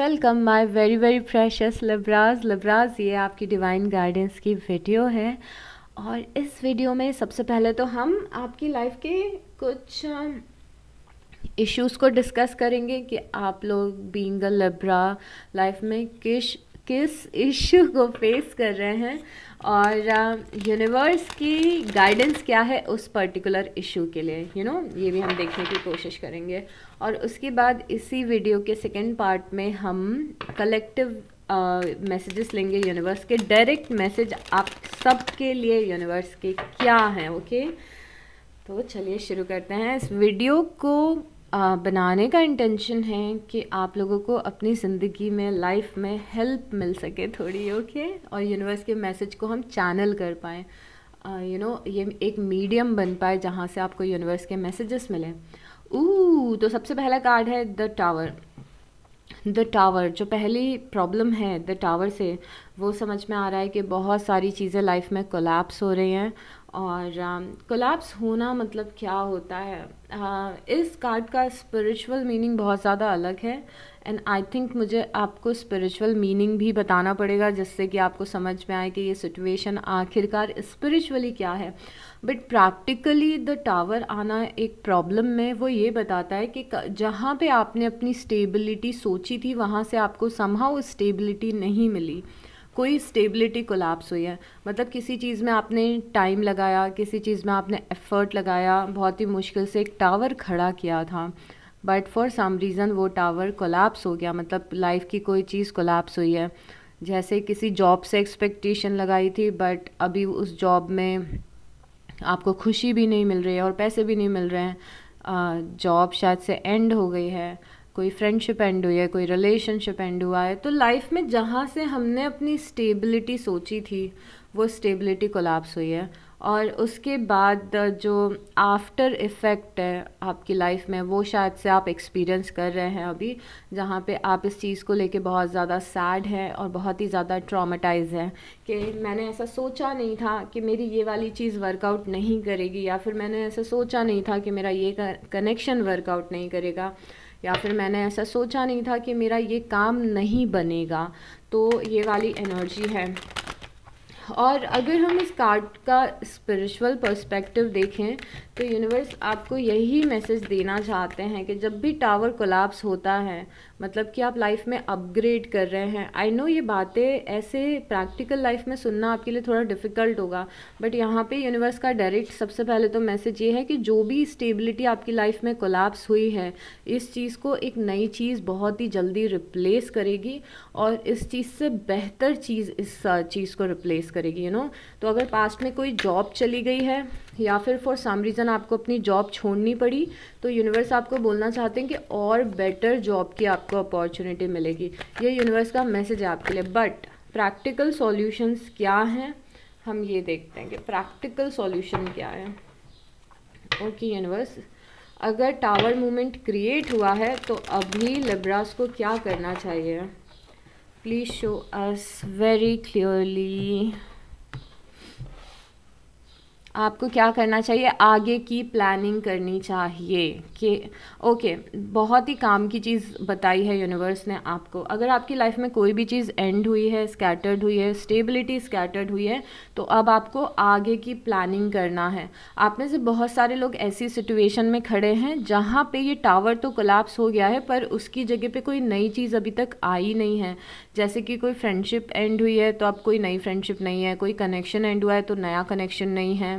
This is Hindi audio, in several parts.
Welcome my very very precious Libras Libras ये आपकी डिवाइन गाइडेंस की वीडियो है और इस वीडियो में सबसे पहले तो हम आपकी लाइफ के कुछ इश्यूज um, को डिस्कस करेंगे कि आप लोग बींग लबरा लाइफ में किस किस इश्यू को फेस कर रहे हैं और यूनिवर्स uh, की गाइडेंस क्या है उस पर्टिकुलर इशू के लिए यू you नो know, ये भी हम देखने की कोशिश करेंगे और उसके बाद इसी वीडियो के सेकेंड पार्ट में हम कलेक्टिव मैसेजेस uh, लेंगे यूनिवर्स के डायरेक्ट मैसेज आप सब के लिए यूनिवर्स के क्या हैं ओके okay? तो चलिए शुरू करते हैं इस वीडियो को बनाने का इंटेंशन है कि आप लोगों को अपनी ज़िंदगी में लाइफ में हेल्प मिल सके थोड़ी ओके okay? और यूनिवर्स के मैसेज को हम चैनल कर पाएँ यू नो ये एक मीडियम बन पाए जहाँ से आपको यूनिवर्स के मैसेजेस मिलें ऊ तो सबसे पहला कार्ड है द टावर द टावर जो पहली प्रॉब्लम है द टावर से वो समझ में आ रहा है कि बहुत सारी चीज़ें लाइफ में कोलैप्स हो रही हैं और कोलैप्स um, uh, होना मतलब क्या होता है uh, इस कार्ड का स्पिरिचुअल मीनिंग बहुत ज़्यादा अलग है एंड आई थिंक मुझे आपको स्पिरिचुअल मीनिंग भी बताना पड़ेगा जिससे कि आपको समझ में आए कि ये सिचुएशन आखिरकार स्पिरिचुअली क्या है बट प्रैक्टिकली द टावर आना एक प्रॉब्लम में वो ये बताता है कि जहाँ पे आपने अपनी स्टेबिलिटी सोची थी वहाँ से आपको समहा स्टेबिलिटी नहीं मिली कोई स्टेबिलिटी कोलाप्स हुई है मतलब किसी चीज़ में आपने टाइम लगाया किसी चीज़ में आपने एफ़र्ट लगाया बहुत ही मुश्किल से एक टावर खड़ा किया था बट फॉर सम रीज़न वो टावर कोलाप्स हो गया मतलब लाइफ की कोई चीज़ कोलाप्स हुई है जैसे किसी जॉब से एक्सपेक्टेशन लगाई थी बट अभी उस जॉब में आपको खुशी भी नहीं मिल रही है और पैसे भी नहीं मिल रहे हैं जॉब शायद से एंड हो गई है कोई फ्रेंडशिप एंड हुई है कोई रिलेशनशिप एंड हुआ है तो लाइफ में जहाँ से हमने अपनी स्टेबिलिटी सोची थी वो स्टेबिलिटी कोलैप्स हुई है और उसके बाद जो आफ्टर इफ़ेक्ट है आपकी लाइफ में वो शायद से आप एक्सपीरियंस कर रहे हैं अभी जहाँ पे आप इस चीज़ को लेके बहुत ज़्यादा सैड हैं और बहुत ही ज़्यादा ट्रामेटाइज हैं कि मैंने ऐसा सोचा नहीं था कि मेरी ये वाली चीज़ वर्कआउट नहीं करेगी या फिर मैंने ऐसा सोचा नहीं था कि मेरा ये कनेक्शन वर्कआउट नहीं करेगा या फिर मैंने ऐसा सोचा नहीं था कि मेरा ये काम नहीं बनेगा तो ये वाली एनर्जी है और अगर हम इस कार्ड का स्पिरिचुअल पर्सपेक्टिव देखें तो यूनिवर्स आपको यही मैसेज देना चाहते हैं कि जब भी टावर कोलाप्स होता है मतलब कि आप लाइफ में अपग्रेड कर रहे हैं आई नो ये बातें ऐसे प्रैक्टिकल लाइफ में सुनना आपके लिए थोड़ा डिफ़िकल्ट होगा बट यहाँ पे यूनिवर्स का डायरेक्ट सबसे पहले तो मैसेज ये है कि जो भी स्टेबिलिटी आपकी लाइफ में कोलैप्स हुई है इस चीज़ को एक नई चीज़ बहुत ही जल्दी रिप्लेस करेगी और इस चीज़ से बेहतर चीज़ इस चीज़ को रिप्लेस करेगी यू you नो know? तो अगर पास्ट में कोई जॉब चली गई है या फिर फॉर सम रीज़न आपको अपनी जॉब छोड़नी पड़ी तो यूनिवर्स आपको बोलना चाहते हैं कि और बेटर जॉब की आपको अपॉर्चुनिटी मिलेगी ये यूनिवर्स का मैसेज है आपके लिए बट प्रैक्टिकल सॉल्यूशंस क्या हैं हम ये देखते हैं कि प्रैक्टिकल सॉल्यूशन क्या है ओके यूनिवर्स अगर टावर मूवमेंट क्रिएट हुआ है तो अभी लिब्रास को क्या करना चाहिए please show us very clearly आपको क्या करना चाहिए आगे की प्लानिंग करनी चाहिए कि ओके बहुत ही काम की चीज़ बताई है यूनिवर्स ने आपको अगर आपकी लाइफ में कोई भी चीज़ एंड हुई है स्कैटर्ड हुई है स्टेबिलिटी स्कैटर्ड हुई है तो अब आपको आगे की प्लानिंग करना है आप में से बहुत सारे लोग ऐसी सिचुएशन में खड़े हैं जहाँ पे ये टावर तो कोलैप्स हो गया है पर उसकी जगह पे कोई नई चीज़ अभी तक आई नहीं है जैसे कि कोई फ्रेंडशिप एंड हुई है तो अब कोई नई फ्रेंडशिप नहीं है कोई कनेक्शन एंड हुआ है तो नया कनेक्शन नहीं है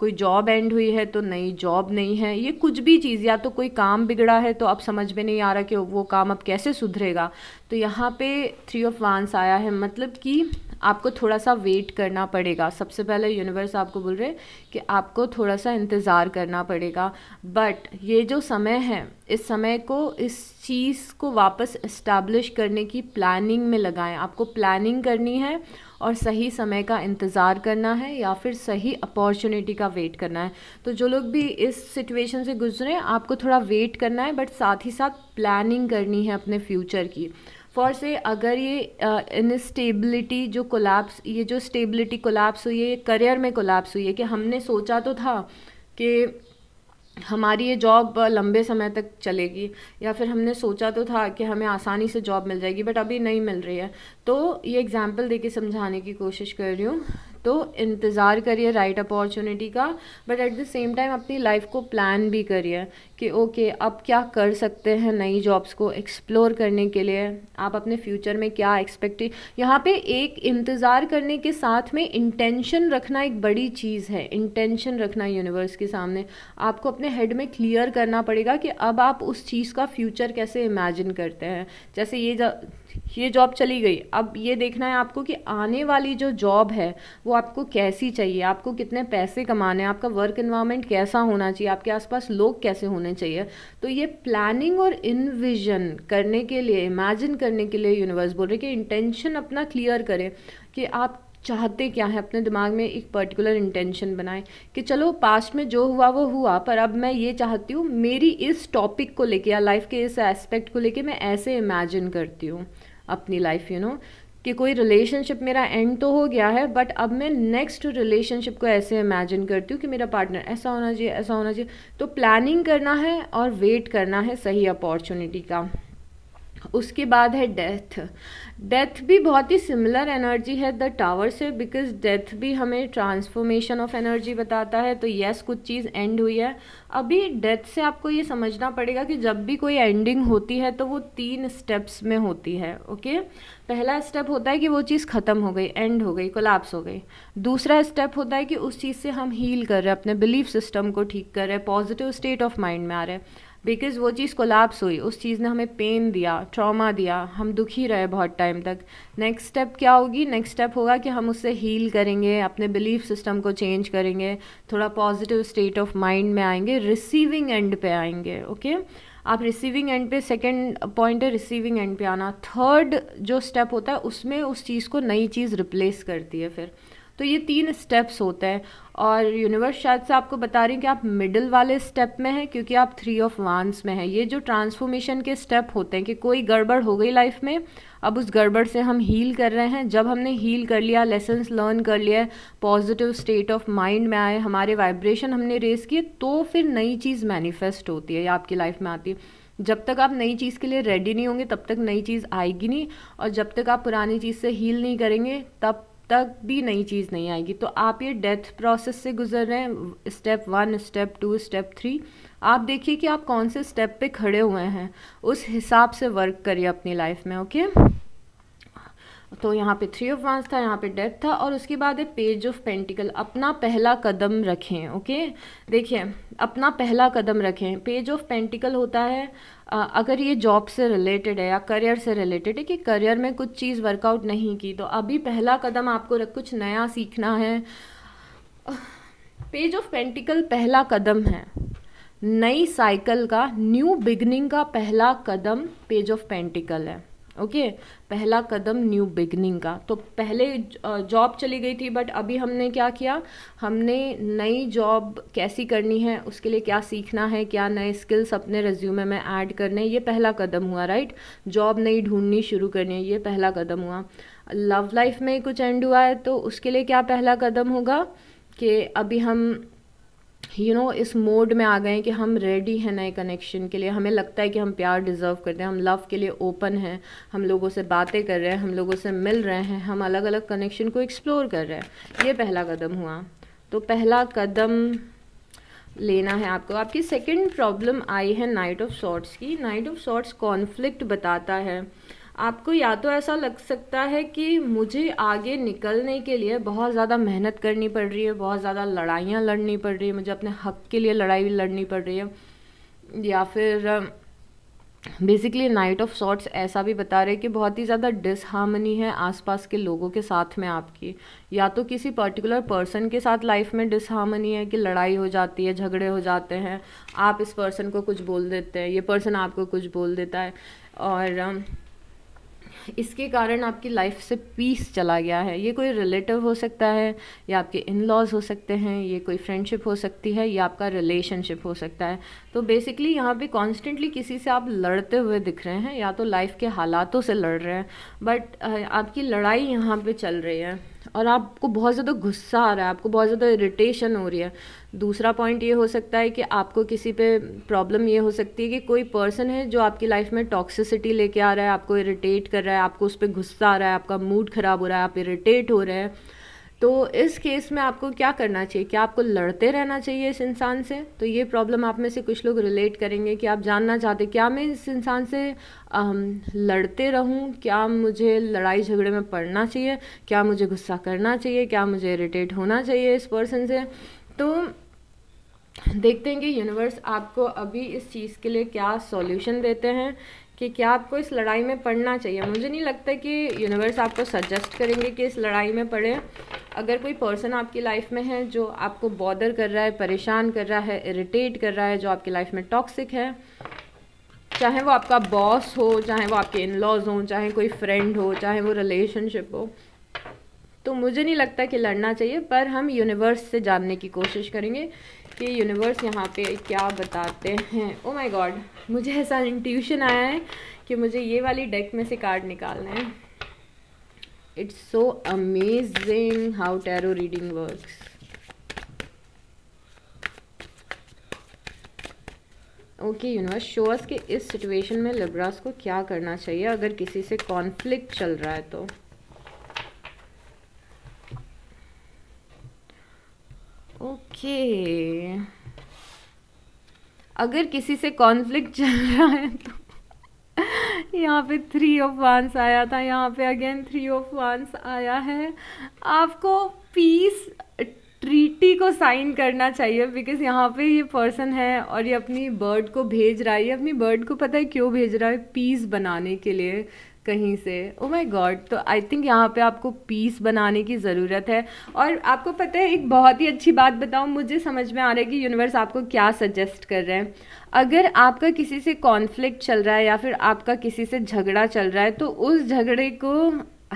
कोई जॉब एंड हुई है तो नई जॉब नहीं है ये कुछ भी चीज़ या तो कोई काम बिगड़ा है तो अब समझ में नहीं आ रहा कि वो काम अब कैसे सुधरेगा तो यहाँ पे थ्री ऑफ वांस आया है मतलब कि आपको थोड़ा सा वेट करना पड़ेगा सबसे पहले यूनिवर्स आपको बोल रहे हैं कि आपको थोड़ा सा इंतज़ार करना पड़ेगा बट ये जो समय है इस समय को इस चीज़ को वापस इस्टेब्लिश करने की प्लानिंग में लगाएं आपको प्लानिंग करनी है और सही समय का इंतज़ार करना है या फिर सही अपॉर्चुनिटी का का वेट करना है तो जो लोग भी इस सिचुएशन से गुजरे आपको थोड़ा वेट करना है बट साथ ही साथ प्लानिंग करनी है अपने फ्यूचर की फॉर से अगर ये इनस्टेबिलिटी जो कोलैप्स ये जो स्टेबिलिटी कोलैप्स हुई है करियर में कोलैप्स हुई है कि हमने सोचा तो था कि हमारी ये जॉब लंबे समय तक चलेगी या फिर हमने सोचा तो था कि हमें आसानी से जॉब मिल जाएगी बट अभी नहीं मिल रही है तो ये एग्ज़ाम्पल देके समझाने की कोशिश कर रही हूँ तो इंतज़ार करिए राइट अपॉर्चुनिटी का but at the same time अपनी लाइफ को प्लान भी करिए कि ओके अब क्या कर सकते हैं नई जॉब्स को एक्सप्लोर करने के लिए आप अपने फ्यूचर में क्या एक्सपेक्ट यहाँ पे एक इंतज़ार करने के साथ में इंटेंशन रखना एक बड़ी चीज़ है इंटेंशन रखना यूनिवर्स के सामने आपको अपने हेड में क्लियर करना पड़ेगा कि अब आप उस चीज़ का फ्यूचर कैसे इमेजिन करते हैं जैसे ये ये जॉब चली गई अब ये देखना है आपको कि आने वाली जो जॉब है वो आपको कैसी चाहिए आपको कितने पैसे कमाने हैं आपका वर्क इन्वायरमेंट कैसा होना चाहिए आपके आसपास लोग कैसे होने चाहिए तो ये प्लानिंग और इनविजन करने के लिए इमेजिन करने के लिए यूनिवर्स बोल रहे कि इंटेंशन अपना क्लियर करें कि आप चाहते क्या है अपने दिमाग में एक पर्टिकुलर इंटेंशन बनाएं कि चलो पास्ट में जो हुआ वो हुआ पर अब मैं ये चाहती हूँ मेरी इस टॉपिक को लेके या लाइफ के इस एस्पेक्ट को लेके मैं ऐसे इमेजिन करती हूँ अपनी लाइफ यू नो कि कोई रिलेशनशिप मेरा एंड तो हो गया है बट अब मैं नेक्स्ट रिलेशनशिप को ऐसे इमेजिन करती हूँ कि मेरा पार्टनर ऐसा होना चाहिए ऐसा होना चाहिए तो प्लानिंग करना है और वेट करना है सही अपॉर्चुनिटी का उसके बाद है डेथ डेथ भी बहुत ही सिमिलर एनर्जी है द टावर से बिकॉज डेथ भी हमें ट्रांसफॉर्मेशन ऑफ एनर्जी बताता है तो यस कुछ चीज़ एंड हुई है अभी डेथ से आपको ये समझना पड़ेगा कि जब भी कोई एंडिंग होती है तो वो तीन स्टेप्स में होती है ओके पहला स्टेप होता है कि वो चीज़ ख़त्म हो गई एंड हो गई कोलाप्स हो गई दूसरा स्टेप होता है कि उस चीज़ से हम हील कर रहे हैं अपने बिलीफ सिस्टम को ठीक कर रहे हैं पॉजिटिव स्टेट ऑफ माइंड में आ रहे हैं बिकॉज़ वो चीज़ कोलाप्स हुई उस चीज़ ने हमें पेन दिया ट्रॉमा दिया हम दुखी रहे बहुत टाइम तक नेक्स्ट स्टेप क्या होगी नेक्स्ट स्टेप होगा कि हम उससे हील करेंगे अपने बिलीफ सिस्टम को चेंज करेंगे थोड़ा पॉजिटिव स्टेट ऑफ माइंड में आएंगे रिसीविंग एंड पे आएंगे ओके okay? आप रिसीविंग एंड पे सेकेंड पॉइंट है रिसीविंग एंड पे आना थर्ड जो स्टेप होता है उसमें उस चीज़ को नई चीज़ रिप्लेस करती है फिर तो ये तीन स्टेप्स होते हैं और यूनिवर्स शायद से आपको बता रही हूँ कि आप मिडिल वाले स्टेप में हैं क्योंकि आप थ्री ऑफ वांस में हैं ये जो ट्रांसफॉर्मेशन के स्टेप होते हैं कि कोई गड़बड़ हो गई लाइफ में अब उस गड़बड़ से हम हील कर रहे हैं जब हमने हील कर लिया लेसन्स लर्न कर लिए पॉजिटिव स्टेट ऑफ माइंड में आए हमारे वाइब्रेशन हमने रेस किए तो फिर नई चीज़ मैनिफेस्ट होती है या आपकी लाइफ में आती है जब तक आप नई चीज़ के लिए रेडी नहीं होंगे तब तक नई चीज़ आएगी नहीं और जब तक आप पुरानी चीज़ से हील नहीं करेंगे तब तक भी नई चीज़ नहीं आएगी तो आप ये डेथ प्रोसेस से गुजर रहे हैं step one step two step three आप देखिए कि आप कौन से स्टेप पे खड़े हुए हैं उस हिसाब से वर्क करिए अपनी लाइफ में ओके तो यहाँ पे थ्री ऑफ वंस था यहाँ पे डेथ था और उसके बाद है पेज ऑफ पेंटिकल अपना पहला कदम रखें ओके देखिए अपना पहला कदम रखें पेज ऑफ पेंटिकल होता है अगर ये जॉब से रिलेटेड है या करियर से रिलेटेड है कि करियर में कुछ चीज़ वर्कआउट नहीं की तो अभी पहला कदम आपको कुछ नया सीखना है पेज ऑफ पेंटिकल पहला कदम है नई साइकिल का न्यू बिगनिंग का पहला कदम पेज ऑफ पेंटिकल है ओके पहला कदम न्यू बिगनिंग का तो पहले जॉब चली गई थी बट अभी हमने क्या किया हमने नई जॉब कैसी करनी है उसके लिए क्या सीखना है क्या नए स्किल्स अपने रेज्यूमे में ऐड करने ये पहला कदम हुआ राइट जॉब नई ढूंढनी शुरू करनी है ये पहला कदम हुआ लव लाइफ में कुछ एंड हुआ है तो उसके लिए क्या पहला कदम होगा कि अभी हम यू you नो know, इस मोड में आ गए हैं कि हम रेडी हैं नए कनेक्शन के लिए हमें लगता है कि हम प्यार डिज़र्व करते हैं हम लव के लिए ओपन हैं हम लोगों से बातें कर रहे हैं हम लोगों से मिल रहे हैं हम अलग अलग कनेक्शन को एक्सप्लोर कर रहे हैं ये पहला कदम हुआ तो पहला कदम लेना है आपको आपकी सेकंड प्रॉब्लम आई है नाइट ऑफ शॉर्ट्स की नाइट ऑफ शॉर्ट्स कॉन्फ्लिक्ट बताता है आपको या तो ऐसा लग सकता है कि मुझे आगे निकलने के लिए बहुत ज़्यादा मेहनत करनी पड़ रही है बहुत ज़्यादा लड़ाइयाँ लड़नी पड़ रही है मुझे अपने हक के लिए लड़ाई लड़नी पड़ रही है या फिर बेसिकली नाइट ऑफ सॉर्ट्स ऐसा भी बता रहे कि बहुत ही ज़्यादा डिसहार्मनी है आसपास के लोगों के साथ में आपकी या तो किसी पर्टिकुलर पर्सन के साथ लाइफ में डिसहार्मनी है कि लड़ाई हो जाती है झगड़े हो जाते हैं आप इस पर्सन को कुछ बोल देते हैं ये पर्सन आपको कुछ बोल देता है और इसके कारण आपकी लाइफ से पीस चला गया है ये कोई रिलेटिव हो सकता है या आपके इन लॉज हो सकते हैं ये कोई फ्रेंडशिप हो सकती है या आपका रिलेशनशिप हो सकता है तो बेसिकली यहाँ पे कॉन्स्टेंटली किसी से आप लड़ते हुए दिख रहे हैं या तो लाइफ के हालातों से लड़ रहे हैं बट आपकी लड़ाई यहाँ पर चल रही है और आपको बहुत ज़्यादा गुस्सा आ रहा है आपको बहुत ज़्यादा इरिटेशन हो रही है दूसरा पॉइंट ये हो सकता है कि आपको किसी पे प्रॉब्लम ये हो सकती है कि कोई पर्सन है जो आपकी लाइफ में टॉक्सिसिटी लेके आ रहा है आपको इरिटेट कर रहा है आपको उस पर गुस्सा आ रहा है आपका मूड ख़राब हो रहा है आप इरिटेट हो रहे हैं तो इस केस में आपको क्या करना चाहिए क्या आपको लड़ते रहना चाहिए इस इंसान से तो ये प्रॉब्लम आप में से कुछ लोग रिलेट करेंगे कि आप जानना चाहते क्या मैं इस इंसान से आम, लड़ते रहूं क्या मुझे लड़ाई झगड़े में पड़ना चाहिए क्या मुझे गुस्सा करना चाहिए क्या मुझे इरिटेट होना चाहिए इस पर्सन से तो देखते हैं कि यूनिवर्स आपको अभी इस चीज़ के लिए क्या सॉल्यूशन देते हैं कि क्या आपको इस लड़ाई में पढ़ना चाहिए मुझे नहीं लगता कि यूनिवर्स आपको सजेस्ट करेंगे कि इस लड़ाई में पढ़ें अगर कोई पर्सन आपकी लाइफ में है जो आपको बॉदर कर रहा है परेशान कर रहा है इरिटेट कर रहा है जो आपकी लाइफ में टॉक्सिक है चाहे वो आपका बॉस हो चाहे वो आपके इन लॉज हों चाहे कोई फ्रेंड हो चाहे वो रिलेशनशिप हो तो मुझे नहीं लगता कि लड़ना चाहिए पर हम यूनिवर्स से जानने की कोशिश करेंगे कि यूनिवर्स यहाँ पे क्या बताते हैं ओ माय गॉड मुझे ऐसा इंट्यूशन आया है कि मुझे ये वाली डेक में से कार्ड निकालना है it's so amazing how tarot reading works okay universe show us इस सिचुएशन में लिब्रास को क्या करना चाहिए अगर किसी से कॉन्फ्लिक्ट चल रहा है तो ओके okay. अगर किसी से कॉन्फ्लिक्ट चल रहा है तो यहाँ पे थ्री ऑफ वांस आया था यहाँ पे अगेन थ्री ऑफ वांस आया है आपको पीस ट्रीटी को साइन करना चाहिए बिकॉज यहाँ पे ये पर्सन है और ये अपनी बर्ड को भेज रहा है ये अपनी बर्ड को पता है क्यों भेज रहा है पीस बनाने के लिए कहीं से ओ माय गॉड तो आई थिंक यहाँ पे आपको पीस बनाने की ज़रूरत है और आपको पता है एक बहुत ही अच्छी बात बताऊँ मुझे समझ में आ रहा है कि यूनिवर्स आपको क्या सजेस्ट कर रहे हैं अगर आपका किसी से कॉन्फ्लिक्ट चल रहा है या फिर आपका किसी से झगड़ा चल रहा है तो उस झगड़े को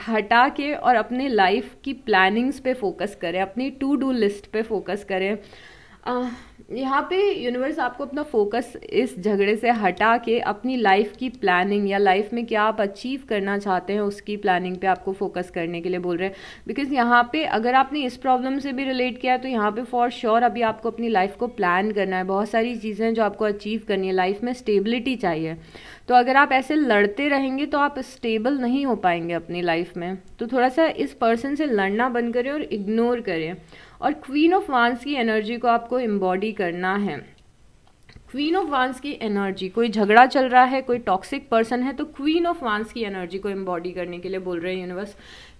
हटा के और अपने लाइफ की प्लानिंग्स पे फोकस करें अपनी टू डू लिस्ट पे फोकस करें यहाँ पे यूनिवर्स आपको अपना फोकस इस झगड़े से हटा के अपनी लाइफ की प्लानिंग या लाइफ में क्या आप अचीव करना चाहते हैं उसकी प्लानिंग पे आपको फोकस करने के लिए बोल रहे हैं बिकॉज यहाँ पे अगर आपने इस प्रॉब्लम से भी रिलेट किया है तो यहाँ पे फॉर श्योर sure अभी आपको अपनी लाइफ को प्लान करना है बहुत सारी चीज़ें हैं जो आपको अचीव करनी है लाइफ में स्टेबिलिटी चाहिए तो अगर आप ऐसे लड़ते रहेंगे तो आप स्टेबल नहीं हो पाएंगे अपनी लाइफ में तो थोड़ा सा इस पर्सन से लड़ना बंद करें और इग्नोर करें और क्वीन ऑफ वांस की एनर्जी को आपको एम्बॉडी करना है क्वीन ऑफ वांस की एनर्जी कोई झगड़ा चल रहा है कोई टॉक्सिक पर्सन है तो क्वीन ऑफ वांस की एनर्जी को एम्बॉडी करने के लिए बोल रहे हैं यूनिवर्स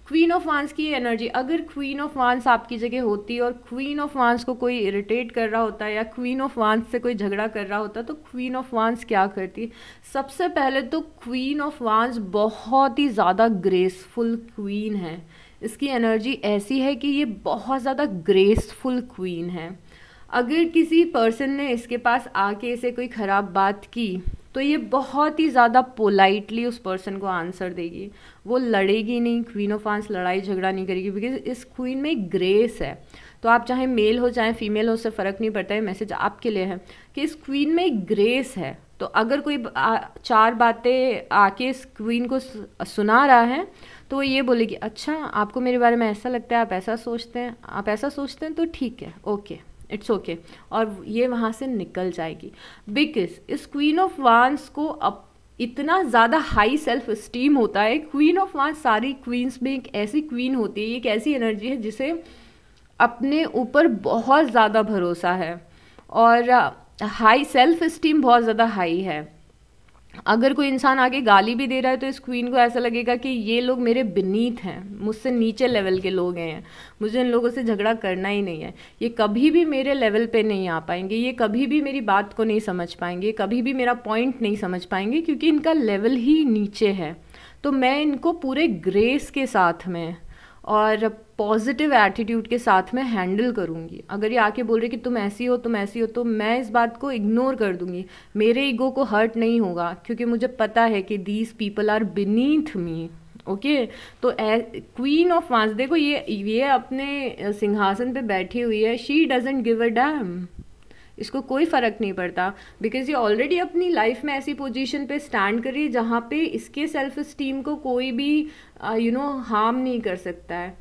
क्वीन ऑफ वांस की एनर्जी अगर क्वीन ऑफ वांस आपकी जगह होती और क्वीन ऑफ वांस को कोई इरिटेट कर रहा होता या क्वीन ऑफ वांस से कोई झगड़ा कर रहा होता तो क्वीन ऑफ वांस क्या करती सबसे पहले तो क्वीन ऑफ वांस बहुत ही ज़्यादा ग्रेसफुल क्वीन है इसकी एनर्जी ऐसी है कि ये बहुत ज़्यादा ग्रेसफुल क्वीन है अगर किसी पर्सन ने इसके पास आके इसे कोई ख़राब बात की तो ये बहुत ही ज़्यादा पोलाइटली उस पर्सन को आंसर देगी वो लड़ेगी नहीं क्वीन ऑफ आंस लड़ाई झगड़ा नहीं करेगी बिकॉज इस क्वीन में ग्रेस है तो आप चाहे मेल हो चाहे फीमेल हो उससे फ़र्क नहीं पड़ता है मैसेज आपके लिए है कि इस क्वीन में ग्रेस है तो अगर कोई चार बातें आके इस क्वीन को सुना रहा है तो वो ये बोलेगी अच्छा आपको मेरे बारे में ऐसा लगता है आप ऐसा सोचते हैं आप ऐसा सोचते हैं तो ठीक है ओके इट्स ओके और ये वहाँ से निकल जाएगी बिकॉज इस क्वीन ऑफ वांस को अप इतना ज़्यादा हाई सेल्फ स्टीम होता है क्वीन ऑफ वांस सारी क्वीन्स में एक ऐसी क्वीन होती है एक ऐसी एनर्जी है जिसे अपने ऊपर बहुत ज़्यादा भरोसा है और हाई सेल्फ स्टीम बहुत ज़्यादा हाई है अगर कोई इंसान आगे गाली भी दे रहा है तो इस क्वीन को ऐसा लगेगा कि ये लोग मेरे बिनीत हैं मुझसे नीचे लेवल के लोग हैं मुझे इन लोगों से झगड़ा करना ही नहीं है ये कभी भी मेरे लेवल पे नहीं आ पाएंगे ये कभी भी मेरी बात को नहीं समझ पाएंगे कभी भी मेरा पॉइंट नहीं समझ पाएंगे क्योंकि इनका लेवल ही नीचे है तो मैं इनको पूरे ग्रेस के साथ में और पॉजिटिव एटीट्यूड के साथ मैं हैंडल करूँगी अगर ये आके बोल रहे कि तुम ऐसी हो तुम ऐसी हो तो मैं इस बात को इग्नोर कर दूंगी मेरे ईगो को हर्ट नहीं होगा क्योंकि मुझे पता है कि these people are beneath me okay तो क्वीन ऑफ वांस देखो ये ये अपने सिंहासन पे बैठी हुई है she doesn't give a damn इसको कोई फ़र्क नहीं पड़ता बिकॉज़ ये ऑलरेडी अपनी लाइफ में ऐसी पोजीशन पे स्टैंड कर रही है जहाँ पे इसके सेल्फ इस्टीम को कोई भी यू नो हार्म नहीं कर सकता है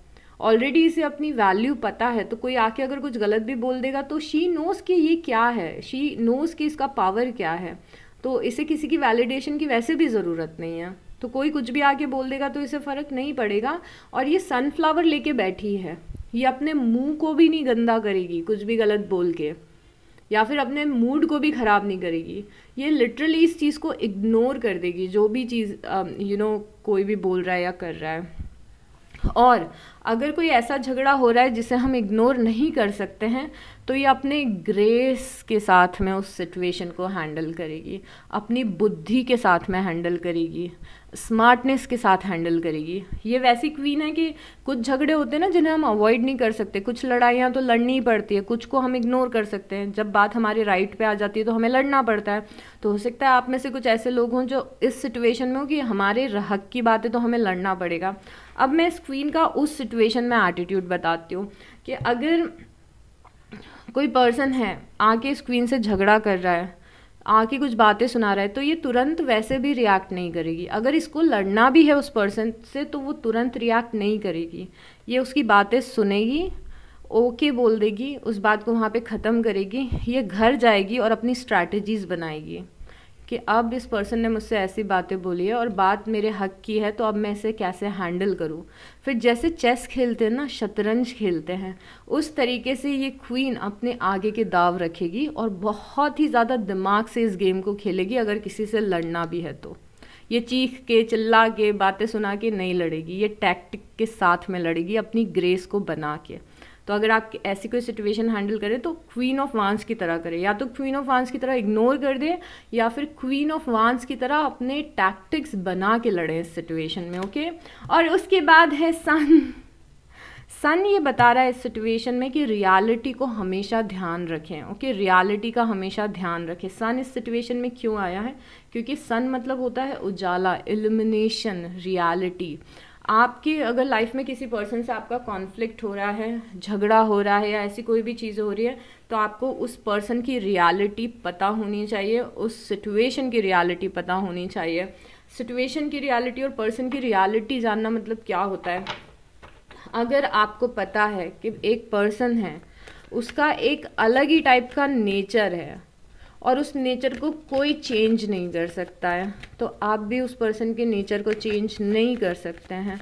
ऑलरेडी इसे अपनी वैल्यू पता है तो कोई आके अगर कुछ गलत भी बोल देगा तो शी नोस कि ये क्या है शी नोस कि इसका पावर क्या है तो इसे किसी की वैलिडेशन की वैसे भी ज़रूरत नहीं है तो कोई कुछ भी आके बोल देगा तो इसे फ़र्क नहीं पड़ेगा और ये सनफ्लावर लेके बैठी है ये अपने मुंह को भी नहीं गंदा करेगी कुछ भी गलत बोल के या फिर अपने मूड को भी ख़राब नहीं करेगी ये लिटरली इस चीज़ को इग्नोर कर देगी जो भी चीज़ यू um, नो कोई भी बोल रहा है या कर रहा है और अगर कोई ऐसा झगड़ा हो रहा है जिसे हम इग्नोर नहीं कर सकते हैं तो ये अपने ग्रेस के साथ में उस सिचुएशन को हैंडल करेगी अपनी बुद्धि के साथ में हैंडल करेगी स्मार्टनेस के साथ हैंडल करेगी ये वैसी क्वीन है कि कुछ झगड़े होते हैं ना जिन्हें हम अवॉइड नहीं कर सकते कुछ लड़ाइयाँ तो लड़नी ही पड़ती है कुछ को हम इग्नोर कर सकते हैं जब बात हमारे राइट पे आ जाती है तो हमें लड़ना पड़ता है तो हो सकता है आप में से कुछ ऐसे लोग हों जो इस सिचुएशन में हो कि हमारे हक की बात है तो हमें लड़ना पड़ेगा अब मैं इस क्वीन का उस सिचुएशन में एटीट्यूड बताती हूँ कि अगर कोई पर्सन है आके इस क्वीन से झगड़ा कर रहा है आके कुछ बातें सुना रहा है तो ये तुरंत वैसे भी रिएक्ट नहीं करेगी अगर इसको लड़ना भी है उस पर्सन से तो वो तुरंत रिएक्ट नहीं करेगी ये उसकी बातें सुनेगी ओके बोल देगी उस बात को वहाँ पे ख़त्म करेगी ये घर जाएगी और अपनी स्ट्रैटेजीज़ बनाएगी कि अब इस पर्सन ने मुझसे ऐसी बातें बोली है और बात मेरे हक की है तो अब मैं इसे कैसे हैंडल करूँ फिर जैसे चेस खेलते हैं ना शतरंज खेलते हैं उस तरीके से ये क्वीन अपने आगे के दाव रखेगी और बहुत ही ज़्यादा दिमाग से इस गेम को खेलेगी अगर किसी से लड़ना भी है तो ये चीख के चिल्ला के बातें सुना के नहीं लड़ेगी ये टैक्टिक के साथ में लड़ेगी अपनी ग्रेस को बना के तो अगर आप ऐसी कोई सिचुएशन हैंडल करें तो क्वीन ऑफ वांस की तरह करें या तो क्वीन ऑफ वांस की तरह इग्नोर कर दें या फिर क्वीन ऑफ वांस की तरह अपने टैक्टिक्स बना के लड़ें इस सिचुएशन में ओके और उसके बाद है सन सन ये बता रहा है इस सिचुएशन में कि रियलिटी को हमेशा ध्यान रखें ओके okay? रियलिटी का हमेशा ध्यान रखें सन इस सिचुएशन में क्यों आया है क्योंकि सन मतलब होता है उजाला इल्यूमिनेशन रियलिटी आपकी अगर लाइफ में किसी पर्सन से आपका कॉन्फ्लिक्ट हो रहा है झगड़ा हो रहा है या ऐसी कोई भी चीज़ हो रही है तो आपको उस पर्सन की रियलिटी पता होनी चाहिए उस सिचुएशन की रियलिटी पता होनी चाहिए सिचुएशन की रियलिटी और पर्सन की रियलिटी जानना मतलब क्या होता है अगर आपको पता है कि एक पर्सन है उसका एक अलग ही टाइप का नेचर है और उस नेचर को कोई चेंज नहीं कर सकता है तो आप भी उस पर्सन के नेचर को चेंज नहीं कर सकते हैं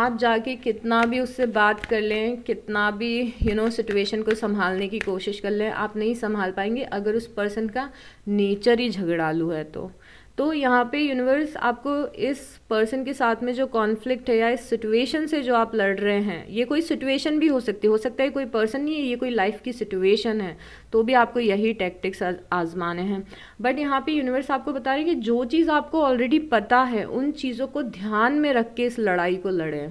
आप जाके कितना भी उससे बात कर लें कितना भी यू नो सिचुएशन को संभालने की कोशिश कर लें आप नहीं संभाल पाएंगे अगर उस पर्सन का नेचर ही झगड़ालू है तो तो यहाँ पे यूनिवर्स आपको इस पर्सन के साथ में जो कॉन्फ्लिक्ट है या इस सिचुएशन से जो आप लड़ रहे हैं ये कोई सिचुएशन भी हो सकती है हो सकता है कोई पर्सन नहीं है ये कोई लाइफ की सिचुएशन है तो भी आपको यही टैक्टिक्स आजमाने हैं बट यहाँ पे यूनिवर्स आपको बता रही है कि जो चीज़ आपको ऑलरेडी पता है उन चीज़ों को ध्यान में रख के इस लड़ाई को लड़ें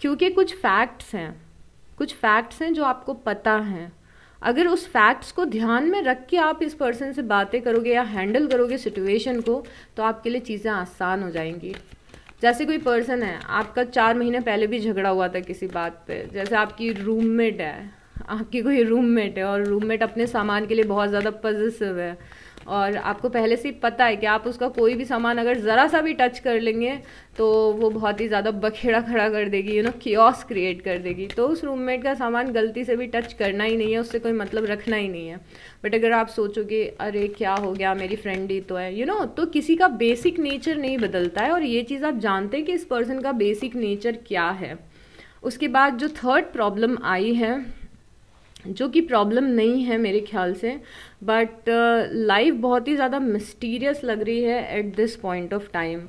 क्योंकि कुछ फैक्ट्स हैं कुछ फैक्ट्स हैं जो आपको पता हैं अगर उस फैक्ट्स को ध्यान में रख के आप इस पर्सन से बातें करोगे या हैंडल करोगे सिचुएशन को तो आपके लिए चीज़ें आसान हो जाएंगी जैसे कोई पर्सन है आपका चार महीने पहले भी झगड़ा हुआ था किसी बात पे जैसे आपकी रूममेट है आपकी कोई रूममेट है और रूममेट अपने सामान के लिए बहुत ज़्यादा पॉजिटिव है और आपको पहले से ही पता है कि आप उसका कोई भी सामान अगर ज़रा सा भी टच कर लेंगे तो वो बहुत ही ज़्यादा बखेड़ा खड़ा कर देगी यू नो क्योस क्रिएट कर देगी तो उस रूममेट का सामान गलती से भी टच करना ही नहीं है उससे कोई मतलब रखना ही नहीं है बट अगर आप सोचोगे अरे क्या हो गया मेरी फ्रेंड ही तो है यू you नो know, तो किसी का बेसिक नेचर नहीं बदलता है और ये चीज़ आप जानते हैं कि इस पर्सन का बेसिक नेचर क्या है उसके बाद जो थर्ड प्रॉब्लम आई है जो कि प्रॉब्लम नहीं है मेरे ख्याल से बट लाइफ uh, बहुत ही ज़्यादा मिस्टीरियस लग रही है at this point of time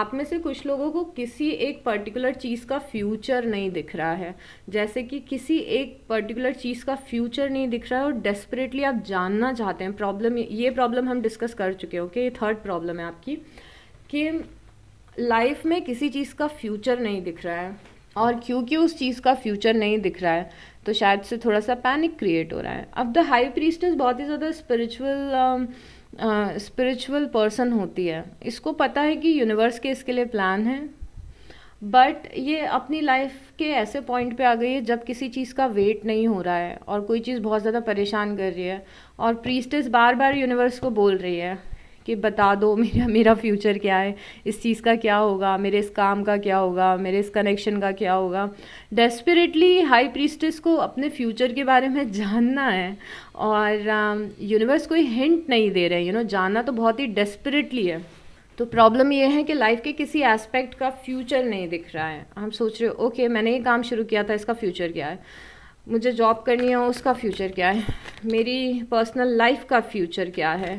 आप में से कुछ लोगों को किसी एक पर्टिकुलर चीज़ का फ्यूचर नहीं दिख रहा है जैसे कि किसी एक पर्टिकुलर चीज़ का फ्यूचर नहीं दिख रहा है और डेस्परेटली आप जानना चाहते हैं प्रॉब्लम ये प्रॉब्लम हम डिस्कस कर चुके हो कि ये थर्ड प्रॉब्लम है आपकी कि लाइफ में किसी चीज़ का फ्यूचर नहीं दिख रहा है और क्योंकि उस चीज़ का फ्यूचर नहीं दिख रहा है तो शायद से थोड़ा सा पैनिक क्रिएट हो रहा है अब द हाई प्रीस्टस बहुत ही ज़्यादा स्पिरिचुअल स्पिरिचुअल पर्सन होती है इसको पता है कि यूनिवर्स के इसके लिए प्लान है बट ये अपनी लाइफ के ऐसे पॉइंट पे आ गई है जब किसी चीज़ का वेट नहीं हो रहा है और कोई चीज़ बहुत ज़्यादा परेशान कर रही है और प्रीस्टेस बार बार यूनिवर्स को बोल रही है कि बता दो मेरा मेरा फ्यूचर क्या है इस चीज़ का क्या होगा मेरे इस काम का क्या होगा मेरे इस कनेक्शन का क्या होगा डेस्परेटली हाई प्रीस्टेस को अपने फ्यूचर के बारे में जानना है और यूनिवर्स um, कोई हिंट नहीं दे रहे यू नो जानना तो बहुत ही डेस्परेटली है तो प्रॉब्लम ये है कि लाइफ के किसी एस्पेक्ट का फ्यूचर नहीं दिख रहा है हम सोच रहे हो ओके मैंने ये काम शुरू किया था इसका फ्यूचर क्या है मुझे जॉब करनी है उसका फ्यूचर क्या है मेरी पर्सनल लाइफ का फ्यूचर क्या है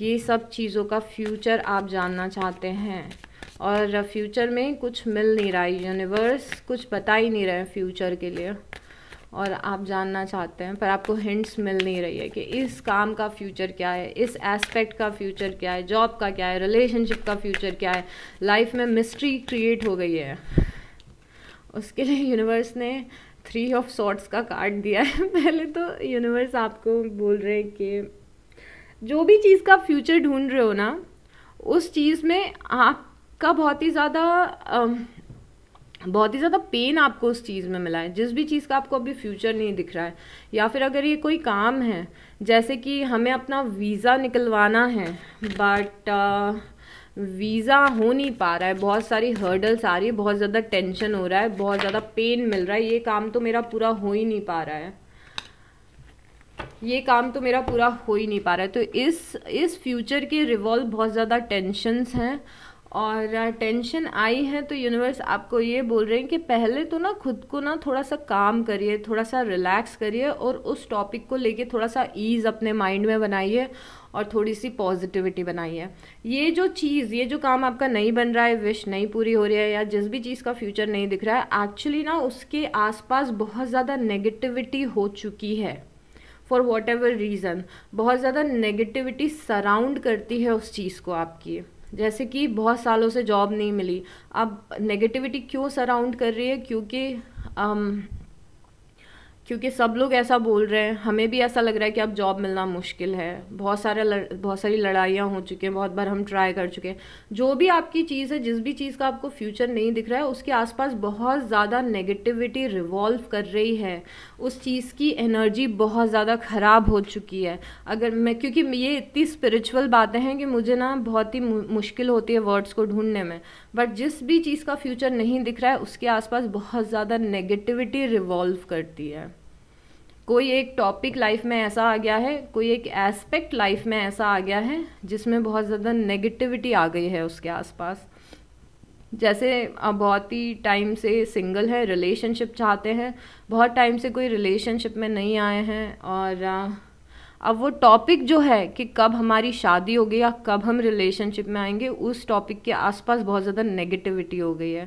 ये सब चीज़ों का फ्यूचर आप जानना चाहते हैं और फ्यूचर में कुछ मिल नहीं रहा है यूनिवर्स कुछ बता ही नहीं रहे फ्यूचर के लिए और आप जानना चाहते हैं पर आपको हिंट्स मिल नहीं रही है कि इस काम का फ्यूचर क्या है इस एस्पेक्ट का फ्यूचर क्या है जॉब का क्या है रिलेशनशिप का फ्यूचर क्या है लाइफ में मिस्ट्री क्रिएट हो गई है उसके लिए यूनिवर्स ने थ्री ऑफ सॉर्ट्स का कार्ड दिया है पहले तो यूनिवर्स आपको बोल रहे हैं कि जो भी चीज़ का फ्यूचर ढूंढ रहे हो ना उस चीज़ में आपका बहुत ही ज़्यादा बहुत ही ज़्यादा पेन आपको उस चीज़ में मिला है जिस भी चीज़ का आपको अभी फ्यूचर नहीं दिख रहा है या फिर अगर ये कोई काम है जैसे कि हमें अपना वीज़ा निकलवाना है बट वीज़ा हो नहीं पा रहा है बहुत सारी हर्डल्स आ रही है बहुत ज़्यादा टेंशन हो रहा है बहुत ज़्यादा पेन मिल रहा है ये काम तो मेरा पूरा हो ही नहीं पा रहा है ये काम तो मेरा पूरा हो ही नहीं पा रहा है तो इस इस फ्यूचर के रिवॉल्व बहुत ज़्यादा टेंशन्स हैं और टेंशन आई है तो यूनिवर्स आपको ये बोल रहे हैं कि पहले तो ना खुद को ना थोड़ा सा काम करिए थोड़ा सा रिलैक्स करिए और उस टॉपिक को लेके थोड़ा सा ईज़ अपने माइंड में बनाइए और थोड़ी सी पॉजिटिविटी बनाइए ये जो चीज़ ये जो काम आपका नहीं बन रहा है विश नहीं पूरी हो रही है या जिस भी चीज़ का फ्यूचर नहीं दिख रहा है एक्चुअली ना उसके आसपास बहुत ज़्यादा नेगेटिविटी हो चुकी है फॉर वॉट एवर रीज़न बहुत ज़्यादा नेगेटिविटी सराउंड करती है उस चीज़ को आपकी जैसे कि बहुत सालों से जॉब नहीं मिली अब नेगेटिविटी क्यों सराउंड कर रही है क्योंकि um, क्योंकि सब लोग ऐसा बोल रहे हैं हमें भी ऐसा लग रहा है कि अब जॉब मिलना मुश्किल है बहुत सारे लड़, बहुत सारी लड़ाइयाँ हो चुकी हैं बहुत बार हम ट्राई कर चुके हैं जो भी आपकी चीज़ है जिस भी चीज़ का आपको फ्यूचर नहीं दिख रहा है उसके आसपास बहुत ज़्यादा नेगेटिविटी रिवॉल्व कर रही है उस चीज़ की एनर्जी बहुत ज़्यादा ख़राब हो चुकी है अगर मैं क्योंकि ये इतनी स्पिरिचुअल बातें हैं कि मुझे ना बहुत ही मुश्किल होती है वर्ड्स को ढूंढने में बट जिस भी चीज़ का फ्यूचर नहीं दिख रहा है उसके आसपास बहुत ज़्यादा नेगेटिविटी रिवॉल्व करती है कोई एक टॉपिक लाइफ में ऐसा आ गया है कोई एक एस्पेक्ट लाइफ में ऐसा आ गया है जिसमें बहुत ज़्यादा नेगेटिविटी आ गई है उसके आसपास जैसे आप बहुत ही टाइम से सिंगल है रिलेशनशिप चाहते हैं बहुत टाइम से कोई रिलेशनशिप में नहीं आए हैं और अब वो टॉपिक जो है कि कब हमारी शादी हो गई या कब हम रिलेशनशिप में आएंगे उस टॉपिक के आसपास बहुत ज़्यादा नेगेटिविटी हो गई है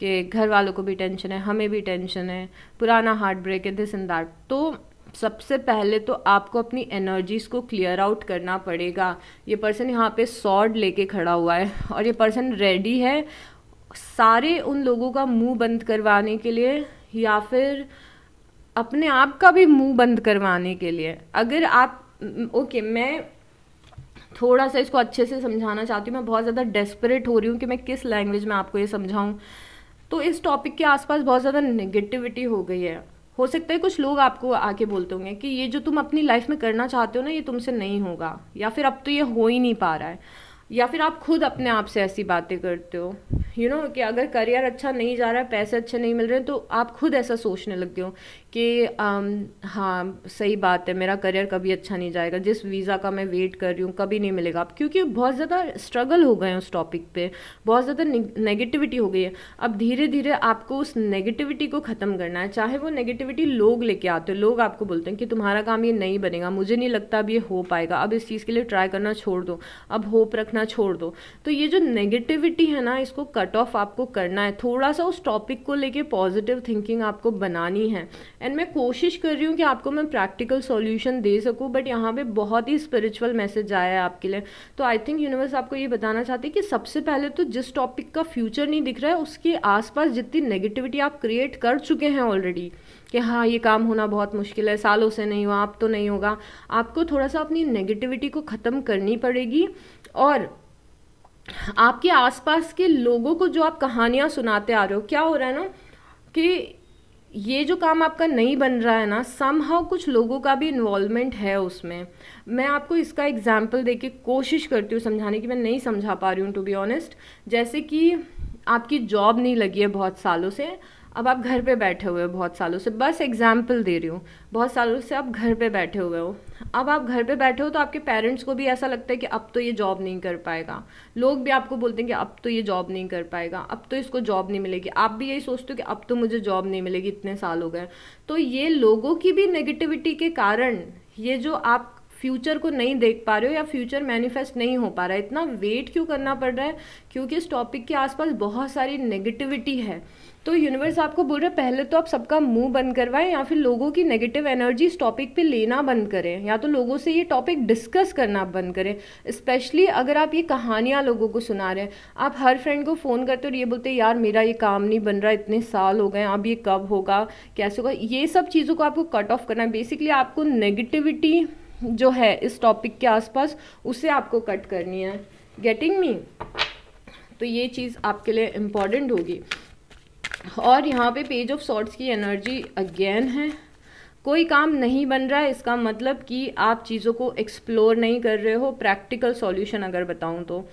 कि घर वालों को भी टेंशन है हमें भी टेंशन है पुराना हार्ट ब्रेक है दिस इन दैट तो सबसे पहले तो आपको अपनी एनर्जीज़ को क्लियर आउट करना पड़ेगा ये पर्सन यहाँ पे सॉर्ड लेके खड़ा हुआ है और ये पर्सन रेडी है सारे उन लोगों का मुंह बंद करवाने के लिए या फिर अपने आप का भी मुंह बंद करवाने के लिए अगर आप ओके मैं थोड़ा सा इसको अच्छे से समझाना चाहती हूँ मैं बहुत ज़्यादा डेस्परेट हो रही हूँ कि मैं किस लैंग्वेज में आपको ये समझाऊँ तो इस टॉपिक के आसपास बहुत ज़्यादा नेगेटिविटी हो गई है हो सकता है कुछ लोग आपको आके बोलते होंगे कि ये जो तुम अपनी लाइफ में करना चाहते हो ना ये तुमसे नहीं होगा या फिर अब तो ये हो ही नहीं पा रहा है या फिर आप खुद अपने आप से ऐसी बातें करते हो यू you नो know, कि अगर करियर अच्छा नहीं जा रहा है पैसे अच्छे नहीं मिल रहे हैं तो आप खुद ऐसा सोचने लगते हो कि um, हाँ सही बात है मेरा करियर कभी अच्छा नहीं जाएगा जिस वीज़ा का मैं वेट कर रही हूँ कभी नहीं मिलेगा क्योंकि बहुत ज़्यादा स्ट्रगल हो गए हैं उस टॉपिक पे बहुत ज़्यादा नेगेटिविटी हो गई है अब धीरे धीरे आपको उस नेगेटिविटी को ख़त्म करना है चाहे वो नेगेटिविटी लोग लेके आते हो लोग आपको बोलते हैं कि तुम्हारा काम ये नहीं बनेगा मुझे नहीं लगता अब ये हो पाएगा अब इस चीज़ के लिए ट्राई करना छोड़ दो अब होप रखना छोड़ दो तो ये जो नेगेटिविटी है ना इसको कट ऑफ आपको करना है थोड़ा सा उस टॉपिक को लेके पॉजिटिव थिंकिंग आपको बनानी है एंड मैं कोशिश कर रही हूँ कि आपको मैं प्रैक्टिकल सॉल्यूशन दे सकूँ बट यहाँ पे बहुत ही स्पिरिचुअल मैसेज आया है आपके लिए तो आई थिंक यूनिवर्स आपको ये बताना चाहती है कि सबसे पहले तो जिस टॉपिक का फ्यूचर नहीं दिख रहा है उसके आसपास जितनी नेगेटिविटी आप क्रिएट कर चुके हैं ऑलरेडी कि हाँ ये काम होना बहुत मुश्किल है सालों से नहीं हुआ आप तो नहीं होगा आपको थोड़ा सा अपनी नेगेटिविटी को ख़त्म करनी पड़ेगी और आपके आसपास के लोगों को जो आप कहानियाँ सुनाते आ रहे हो क्या हो रहा है ना कि ये जो काम आपका नहीं बन रहा है ना सम हाउ कुछ लोगों का भी इन्वॉल्वमेंट है उसमें मैं आपको इसका एग्जाम्पल दे के कोशिश करती हूँ समझाने की मैं नहीं समझा पा रही हूँ टू बी ऑनेस्ट जैसे कि आपकी जॉब नहीं लगी है बहुत सालों से अब आप घर पे बैठे हुए हो बहुत सालों से बस एग्जाम्पल दे रही हूँ बहुत सालों से आप घर पे बैठे हुए हो अब आप घर पे बैठे हो तो आपके पेरेंट्स को भी ऐसा लगता है कि अब तो ये जॉब नहीं कर पाएगा लोग भी आपको बोलते हैं कि अब तो ये जॉब नहीं कर पाएगा अब तो इसको जॉब नहीं मिलेगी आप भी यही सोचते हो कि अब तो मुझे जॉब नहीं मिलेगी इतने साल हो गए तो ये लोगों की भी नेगेटिविटी के कारण ये जो आप फ्यूचर को नहीं देख पा रहे हो या फ्यूचर मैनिफेस्ट नहीं हो पा रहा है इतना वेट क्यों करना पड़ रहा है क्योंकि इस टॉपिक के आसपास बहुत सारी नेगेटिविटी है तो यूनिवर्स आपको बोल रहा है पहले तो आप सबका मुंह बंद करवाएं या फिर लोगों की नेगेटिव एनर्जी इस टॉपिक पे लेना बंद करें या तो लोगों से ये टॉपिक डिस्कस करना बंद करें स्पेशली अगर आप ये कहानियाँ लोगों को सुना रहे हैं आप हर फ्रेंड को फ़ोन करते और ये बोलते यार मेरा ये काम नहीं बन रहा इतने साल हो गए अब ये कब होगा कैसे होगा ये सब चीज़ों को आपको कट ऑफ करना है बेसिकली आपको नेगेटिविटी जो है इस टॉपिक के आसपास उसे आपको कट करनी है गेटिंग मी तो ये चीज़ आपके लिए इम्पॉर्टेंट होगी और यहाँ पे पेज ऑफ सॉर्ट्स की एनर्जी अगेन है कोई काम नहीं बन रहा है इसका मतलब कि आप चीज़ों को एक्सप्लोर नहीं कर रहे हो प्रैक्टिकल सॉल्यूशन अगर बताऊँ तो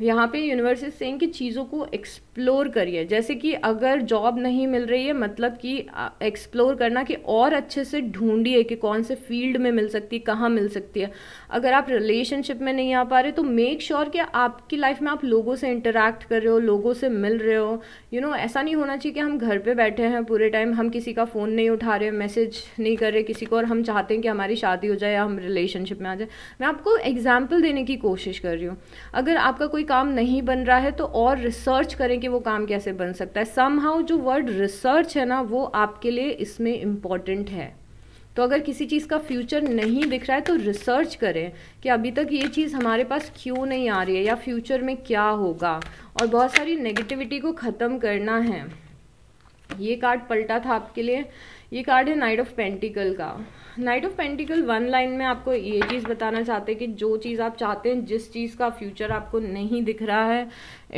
यहाँ पे यूनिवर्स इज सेइंग कि चीज़ों को एक्सप्लोर करिए जैसे कि अगर जॉब नहीं मिल रही है मतलब कि एक्सप्लोर करना कि और अच्छे से ढूंढिए कि कौन से फील्ड में मिल सकती है कहाँ मिल सकती है अगर आप रिलेशनशिप में नहीं आ पा रहे तो मेक श्योर sure कि आपकी लाइफ में आप लोगों से इंटरेक्ट कर रहे हो लोगों से मिल रहे हो यू you नो know, ऐसा नहीं होना चाहिए कि हम घर पे बैठे हैं पूरे टाइम हम किसी का फ़ोन नहीं उठा रहे मैसेज नहीं कर रहे किसी को और हम चाहते हैं कि हमारी शादी हो जाए या हम रिलेशनशिप में आ जाए मैं आपको एग्जाम्पल देने की कोशिश कर रही हूँ अगर आपका कोई काम नहीं बन रहा है तो और रिसर्च करें कि वो काम कैसे बन सकता है सम जो वर्ड रिसर्च है ना वो आपके लिए इसमें इम्पॉर्टेंट है तो अगर किसी चीज़ का फ्यूचर नहीं दिख रहा है तो रिसर्च करें कि अभी तक ये चीज़ हमारे पास क्यों नहीं आ रही है या फ्यूचर में क्या होगा और बहुत सारी नेगेटिविटी को ख़त्म करना है ये कार्ड पलटा था आपके लिए ये कार्ड है नाइट ऑफ पेंटिकल का knight of pentacle one line में आपको ये चीज़ बताना चाहते हैं कि जो चीज़ आप चाहते हैं जिस चीज़ का फ्यूचर आपको नहीं दिख रहा है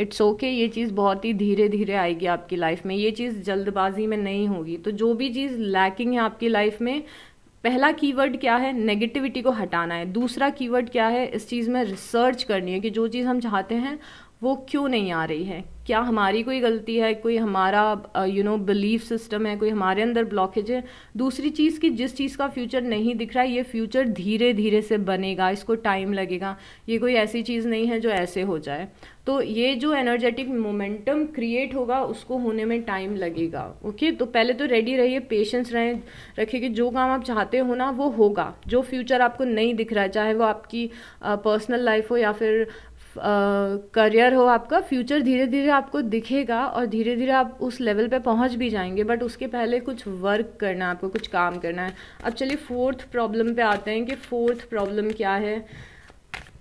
इट्स ओके okay, ये चीज़ बहुत ही धीरे धीरे आएगी आपकी लाइफ में ये चीज़ जल्दबाजी में नहीं होगी तो जो भी चीज़ लैकिंग है आपकी लाइफ में पहला कीवर्ड क्या है नेगेटिविटी को हटाना है दूसरा कीवर्ड क्या है इस चीज़ में रिसर्च करनी है कि जो चीज़ हम चाहते हैं वो क्यों नहीं आ रही है क्या हमारी कोई गलती है कोई हमारा यू नो बिलीफ सिस्टम है कोई हमारे अंदर ब्लॉकेज है दूसरी चीज़ कि जिस चीज़ का फ्यूचर नहीं दिख रहा है ये फ्यूचर धीरे धीरे से बनेगा इसको टाइम लगेगा ये कोई ऐसी चीज़ नहीं है जो ऐसे हो जाए तो ये जो एनर्जेटिक मोमेंटम क्रिएट होगा उसको होने में टाइम लगेगा ओके तो पहले तो रेडी रहिए पेशेंस रहे रखिए कि जो काम आप चाहते हो ना वो होगा जो फ्यूचर आपको नहीं दिख रहा है चाहे वो आपकी पर्सनल लाइफ हो या फिर करियर uh, हो आपका फ्यूचर धीरे धीरे आपको दिखेगा और धीरे धीरे आप उस लेवल पे पहुंच भी जाएंगे बट उसके पहले कुछ वर्क करना है आपको कुछ काम करना है अब चलिए फोर्थ प्रॉब्लम पे आते हैं कि फोर्थ प्रॉब्लम क्या है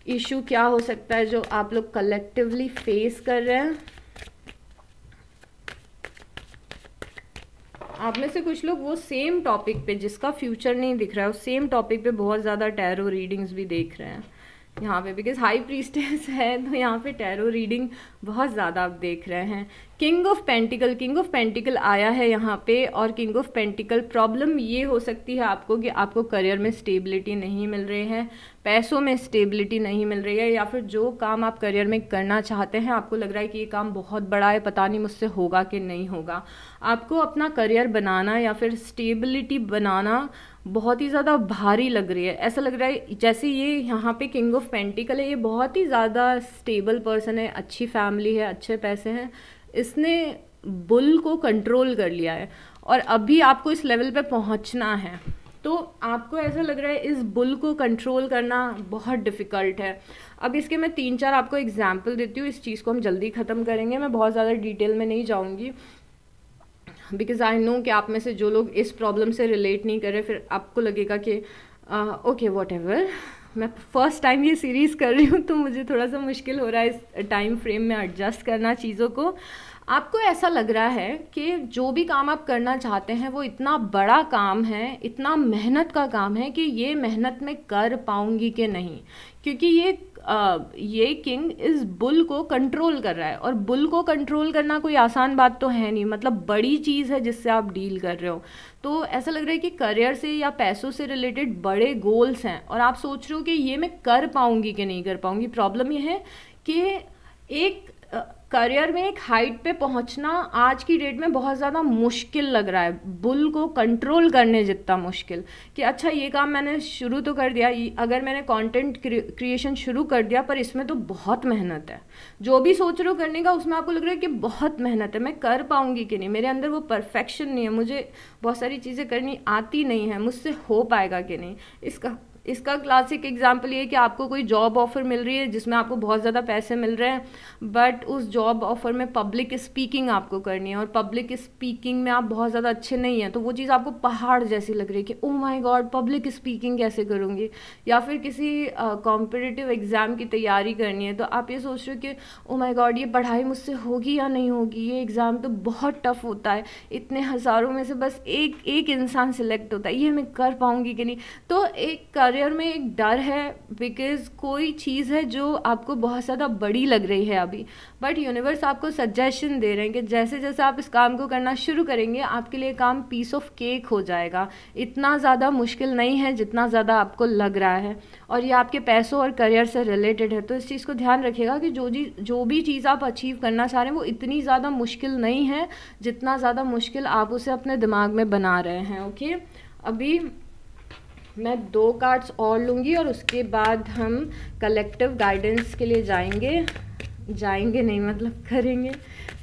इशू क्या हो सकता है जो आप लोग कलेक्टिवली फेस कर रहे हैं आप में से कुछ लोग वो सेम टॉपिक पे जिसका फ्यूचर नहीं दिख रहा है उस सेम टॉपिक पे बहुत ज़्यादा टैरो रीडिंग्स भी देख रहे हैं यहाँ पे बिकॉज हाई प्रीस्टेस है तो यहाँ पे टैरो रीडिंग बहुत ज़्यादा आप देख रहे हैं king of pentacle king of pentacle आया है यहाँ पे और किंग ऑफ पेंटिकल प्रॉब्लम ये हो सकती है आपको कि आपको करियर में स्टेबिलिटी नहीं मिल रही है पैसों में स्टेबिलिटी नहीं मिल रही है या फिर जो काम आप करियर में करना चाहते हैं आपको लग रहा है कि ये काम बहुत बड़ा है पता नहीं मुझसे होगा कि नहीं होगा आपको अपना करियर बनाना या फिर स्टेबिलिटी बनाना बहुत ही ज़्यादा भारी लग रही है ऐसा लग रहा है जैसे ये यहाँ पे किंग ऑफ पेंटिकल है ये बहुत ही ज़्यादा स्टेबल पर्सन है अच्छी फैमिली है अच्छे पैसे हैं इसने बुल को कंट्रोल कर लिया है और अभी आपको इस लेवल पे पहुँचना है तो आपको ऐसा लग रहा है इस बुल को कंट्रोल करना बहुत डिफ़िकल्ट है अब इसके मैं तीन चार आपको एग्जाम्पल देती हूँ इस चीज़ को हम जल्दी ख़त्म करेंगे मैं बहुत ज़्यादा डिटेल में नहीं जाऊँगी बिकॉज़ आई नो कि आप में से जो लोग इस प्रॉब्लम से रिलेट नहीं कर रहे फिर आपको लगेगा कि ओके वॉट एवर मैं फर्स्ट टाइम ये सीरीज़ कर रही हूँ तो मुझे थोड़ा सा मुश्किल हो रहा है इस टाइम फ्रेम में एडजस्ट करना चीज़ों को आपको ऐसा लग रहा है कि जो भी काम आप करना चाहते हैं वो इतना बड़ा काम है इतना मेहनत का काम है कि ये मेहनत मैं कर पाऊँगी कि नहीं क्योंकि ये ये किंग इस बुल को कंट्रोल कर रहा है और बुल को कंट्रोल करना कोई आसान बात तो है नहीं मतलब बड़ी चीज़ है जिससे आप डील कर रहे हो तो ऐसा लग रहा है कि करियर से या पैसों से रिलेटेड बड़े गोल्स हैं और आप सोच रहे हो कि ये मैं कर पाऊंगी कि नहीं कर पाऊंगी प्रॉब्लम ये है कि एक करियर में एक हाइट पे पहुंचना आज की डेट में बहुत ज़्यादा मुश्किल लग रहा है बुल को कंट्रोल करने जितना मुश्किल कि अच्छा ये काम मैंने शुरू तो कर दिया अगर मैंने कंटेंट क्रिएशन शुरू कर दिया पर इसमें तो बहुत मेहनत है जो भी सोच रहे हो करने का उसमें आपको लग रहा है कि बहुत मेहनत है मैं कर पाऊँगी कि नहीं मेरे अंदर वो परफेक्शन नहीं है मुझे बहुत सारी चीज़ें करनी आती नहीं है मुझसे हो पाएगा कि नहीं इसका इसका क्लासिक एग्जाम्पल ये कि आपको कोई जॉब ऑफ़र मिल रही है जिसमें आपको बहुत ज़्यादा पैसे मिल रहे हैं बट उस जॉब ऑफ़र में पब्लिक स्पीकिंग आपको करनी है और पब्लिक स्पीकिंग में आप बहुत ज़्यादा अच्छे नहीं हैं तो वो चीज़ आपको पहाड़ जैसी लग रही है कि oh my god public speaking कैसे करूँगी या फिर किसी कॉम्पिटिटिव uh, एग्ज़ाम की तैयारी करनी है तो आप ये सोच रहे हो कि ओ माई गॉड ये पढ़ाई मुझसे होगी या नहीं होगी ये एग्ज़ाम तो बहुत टफ़ होता है इतने हज़ारों में से बस एक एक इंसान सिलेक्ट होता है ये मैं कर पाऊँगी कि नहीं तो एक करियर करियर में एक डर है बिकॉज कोई चीज़ है जो आपको बहुत ज़्यादा बड़ी लग रही है अभी बट यूनिवर्स आपको सजेशन दे रहे हैं कि जैसे जैसे आप इस काम को करना शुरू करेंगे आपके लिए काम पीस ऑफ केक हो जाएगा इतना ज़्यादा मुश्किल नहीं है जितना ज़्यादा आपको लग रहा है और ये आपके पैसों और करियर से रिलेटेड है तो इस चीज़ को ध्यान रखिएगा कि जो जी जो भी चीज़ आप अचीव करना चाह रहे हैं वो इतनी ज़्यादा मुश्किल नहीं है जितना ज़्यादा मुश्किल आप उसे अपने दिमाग में बना रहे हैं ओके अभी मैं दो कार्ड्स और लूँगी और उसके बाद हम कलेक्टिव गाइडेंस के लिए जाएंगे जाएंगे नहीं मतलब करेंगे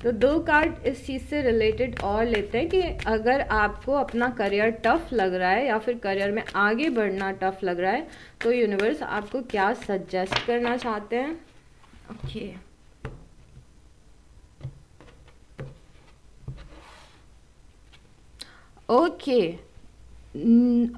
तो दो कार्ड इस चीज़ से रिलेटेड और लेते हैं कि अगर आपको अपना करियर टफ लग रहा है या फिर करियर में आगे बढ़ना टफ लग रहा है तो यूनिवर्स आपको क्या सजेस्ट करना चाहते हैं okay okay. Okay okay.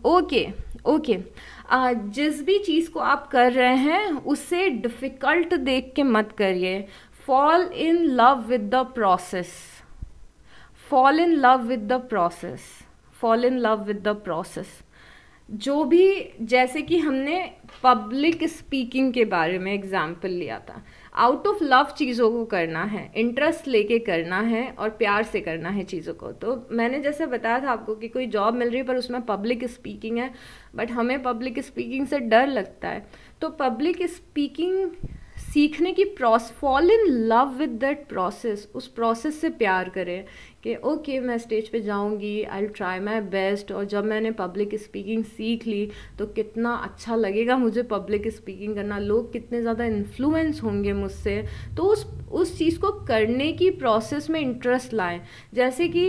Okay okay. Okay okay. जिस भी चीज़ को आप कर रहे हैं उसे डिफ़िकल्ट देख के मत करिए fall in love with the process fall in love with the process fall in love with the process जो भी जैसे कि हमने पब्लिक स्पीकिंग के बारे में एग्जाम्पल लिया था आउट ऑफ लव चीज़ों को करना है इंटरेस्ट लेके करना है और प्यार से करना है चीज़ों को तो मैंने जैसे बताया था आपको कि कोई जॉब मिल रही है पर उसमें पब्लिक स्पीकिंग है बट हमें पब्लिक स्पीकिंग से डर लगता है तो पब्लिक स्पीकिंग सीखने की प्रोस fall in love with that process उस प्रोसेस से प्यार करें कि ओके okay, मैं स्टेज पे जाऊँगी आई ट्राई माई बेस्ट और जब मैंने पब्लिक स्पीकिंग सीख ली तो कितना अच्छा लगेगा मुझे पब्लिक स्पीकिंग करना लोग कितने ज़्यादा इन्फ्लुएंस होंगे मुझसे तो उस उस चीज़ को करने की प्रोसेस में इंटरेस्ट लाएं जैसे कि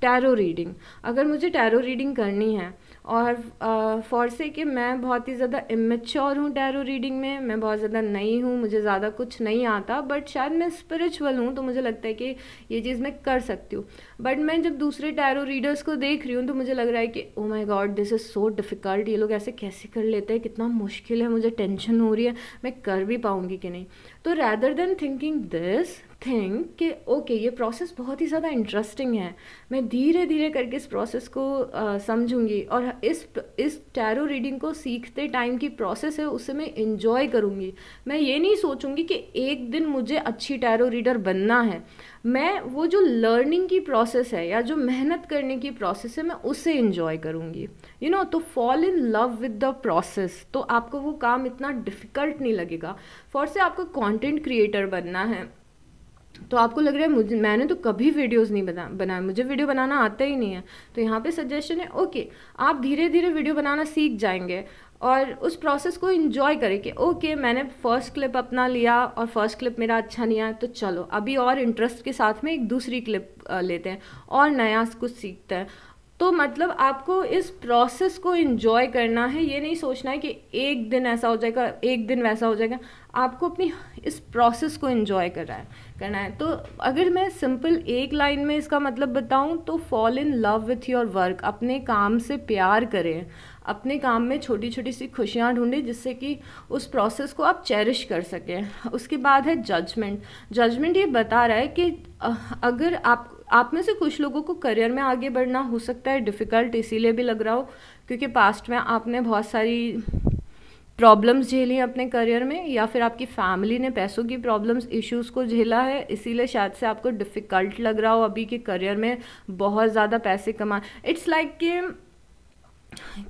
टैरो रीडिंग अगर मुझे टैरो रीडिंग करनी है और फॉर से कि मैं बहुत ही ज़्यादा इमेच्योर हूँ टैरो रीडिंग में मैं बहुत ज़्यादा नई हूँ मुझे ज़्यादा कुछ नहीं आता बट शायद मैं स्पिरिचुअल हूँ तो मुझे लगता है कि ये चीज़ मैं कर सकती हूँ बट मैं जब दूसरे टैरो रीडर्स को देख रही हूँ तो मुझे लग रहा है कि oh my god this is so difficult ये लोग ऐसे कैसे कर लेते हैं कितना मुश्किल है मुझे टेंशन हो रही है मैं कर भी पाऊँगी कि नहीं तो rather than thinking this think कि ओके ये प्रोसेस बहुत ही ज़्यादा इंटरेस्टिंग है मैं धीरे धीरे करके इस प्रोसेस को समझूंगी और इस इस टैरो रीडिंग को सीखते टाइम की प्रोसेस है उसे मैं इंजॉय करूँगी मैं ये नहीं सोचूंगी कि एक दिन मुझे अच्छी टैरो रीडर बनना है मैं वो जो लर्निंग की प्रोसेस है या जो मेहनत करने की प्रोसेस है मैं उसे इंजॉय करूँगी यू नो तो fall in love with the process तो आपको वो काम इतना डिफ़िकल्ट नहीं लगेगा फॉर से आपको कंटेंट क्रिएटर बनना है तो आपको लग रहा है मुझे मैंने तो कभी वीडियोस नहीं बना बनाए मुझे वीडियो बनाना आता ही नहीं है तो यहाँ पे सजेशन है ओके आप धीरे धीरे वीडियो बनाना सीख जाएंगे और उस प्रोसेस को इन्जॉय करें कि ओके मैंने फ़र्स्ट क्लिप अपना लिया और फर्स्ट क्लिप मेरा अच्छा नहीं आया तो चलो अभी और इंटरेस्ट के साथ में एक दूसरी क्लिप लेते हैं और नया कुछ सीखते हैं तो मतलब आपको इस प्रोसेस को इन्जॉय करना है ये नहीं सोचना है कि एक दिन ऐसा हो जाएगा एक दिन वैसा हो जाएगा आपको अपनी इस प्रोसेस को इन्जॉय करना है करना है तो अगर मैं सिंपल एक लाइन में इसका मतलब बताऊं तो fall in love with your work अपने काम से प्यार करें अपने काम में छोटी छोटी सी खुशियाँ ढूंढें जिससे कि उस प्रोसेस को आप चेरिश कर सकें उसके बाद है जजमेंट जजमेंट ये बता रहा है कि अगर आप आप में से कुछ लोगों को करियर में आगे बढ़ना हो सकता है डिफ़िकल्ट इसीलिए भी लग रहा हो क्योंकि पास्ट में आपने बहुत सारी प्रॉब्लम्स झेली अपने करियर में या फिर आपकी फैमिली ने पैसों की प्रॉब्लम्स इश्यूज को झेला है इसीलिए शायद से आपको डिफ़िकल्ट लग रहा हो अभी के करियर में बहुत ज़्यादा पैसे कमा इट्स लाइक like कि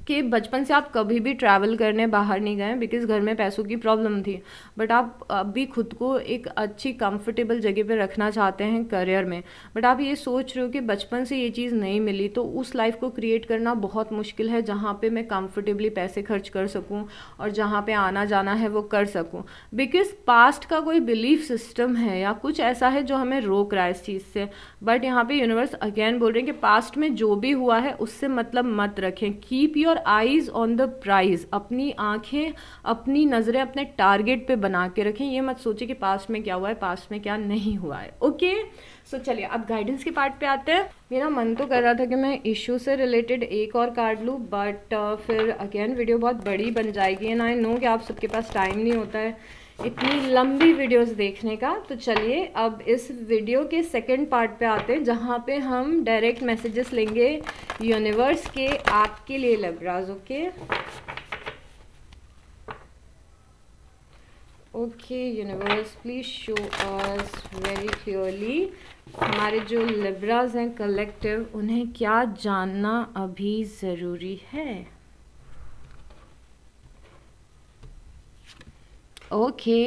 कि बचपन से आप कभी भी ट्रैवल करने बाहर नहीं गए बिकॉज घर में पैसों की प्रॉब्लम थी बट आप अभी खुद को एक अच्छी कंफर्टेबल जगह पे रखना चाहते हैं करियर में बट आप ये सोच रहे हो कि बचपन से ये चीज़ नहीं मिली तो उस लाइफ को क्रिएट करना बहुत मुश्किल है जहाँ पे मैं कंफर्टेबली पैसे खर्च कर सकूँ और जहाँ पर आना जाना है वो कर सकूँ बिकॉज पास्ट का कोई बिलीफ सिस्टम है या कुछ ऐसा है जो हमें रोक रहा है इस चीज़ से बट यहाँ पर यूनिवर्स अगेन बोल रहे हैं कि पास्ट में जो भी हुआ है उससे मतलब मत रखें कि keep your eyes on the prize अपनी आंखें अपनी नज़रें अपने टारगेट पे बना के रखें ये मत सोचे कि पास्ट में क्या हुआ है पास्ट में क्या नहीं हुआ है ओके सो चलिए अब गाइडेंस के पार्ट पे आते हैं मेरा मन तो कर रहा था कि मैं इशू से रिलेटेड एक और कार्ड लूँ बट uh, फिर अगेन वीडियो बहुत बड़ी बन जाएगी एंड आई नो कि आप सबके पास टाइम नहीं होता है इतनी लंबी वीडियोस देखने का तो चलिए अब इस वीडियो के सेकंड पार्ट पे आते हैं जहाँ पे हम डायरेक्ट मैसेजेस लेंगे यूनिवर्स के आपके लिए Libras okay okay universe please show us very clearly हमारे जो लिब्राज हैं कलेक्टिव उन्हें क्या जानना अभी ज़रूरी है okay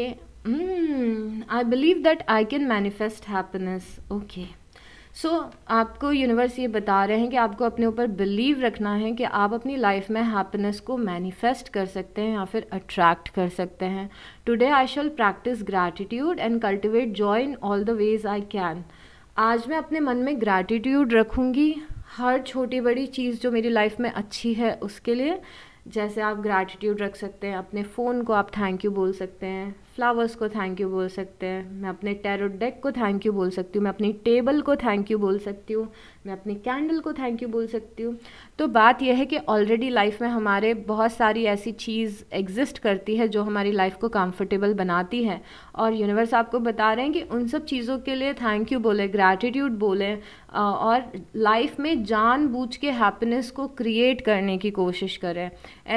I believe that I can manifest happiness okay so आपको यूनिवर्स ये बता रहे हैं कि आपको अपने ऊपर बिलीव रखना है कि आप अपनी लाइफ में हैप्पीनेस को मैनिफेस्ट कर सकते हैं या फिर अट्रैक्ट कर सकते हैं today I shall practice gratitude and cultivate joy in all the ways I can आज मैं अपने मन में ग्रैटिट्यूड रखूँगी हर छोटी बड़ी चीज़ जो मेरी लाइफ में अच्छी है उसके लिए जैसे आप ग्रैटिट्यूड रख सकते हैं अपने फ़ोन को आप थैंक यू बोल सकते हैं फ्लावर्स को थैंक यू बोल सकते हैं मैं अपने टैरोट डेक को थैंक यू बोल सकती हूँ मैं अपनी टेबल को थैंक यू बोल सकती हूँ मैं अपनी कैंडल को थैंक यू बोल सकती हूँ तो बात यह है कि ऑलरेडी लाइफ में हमारे बहुत सारी ऐसी चीज़ एग्जिस्ट करती है जो हमारी लाइफ को कंफर्टेबल बनाती है और यूनिवर्स आपको बता रहे हैं कि उन सब चीज़ों के लिए थैंक यू बोले ग्रैटिट्यूड बोले और लाइफ में बूझ के हैप्पीनेस को क्रिएट करने की कोशिश करें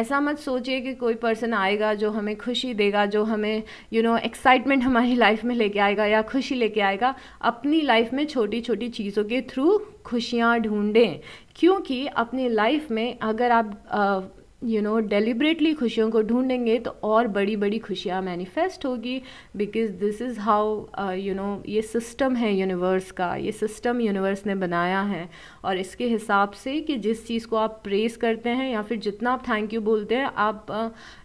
ऐसा मत सोचिए कि कोई पर्सन आएगा जो हमें खुशी देगा जो हमें यू नो एक्साइटमेंट हमारी लाइफ में लेके आएगा या खुशी लेके आएगा अपनी लाइफ में छोटी छोटी चीज़ों के थ्रू खुशियाँ ढूंढें क्योंकि अपनी लाइफ में अगर आप यू नो डेलिब्रेटली खुशियों को ढूंढेंगे तो और बड़ी बड़ी खुशियाँ मैनिफेस्ट होगी because this is how you know ये सिस्टम है यूनिवर्स का ये सिस्टम यूनिवर्स ने बनाया है और इसके हिसाब से कि जिस चीज़ को आप प्रेस करते हैं या फिर जितना आप थैंक यू बोलते हैं आप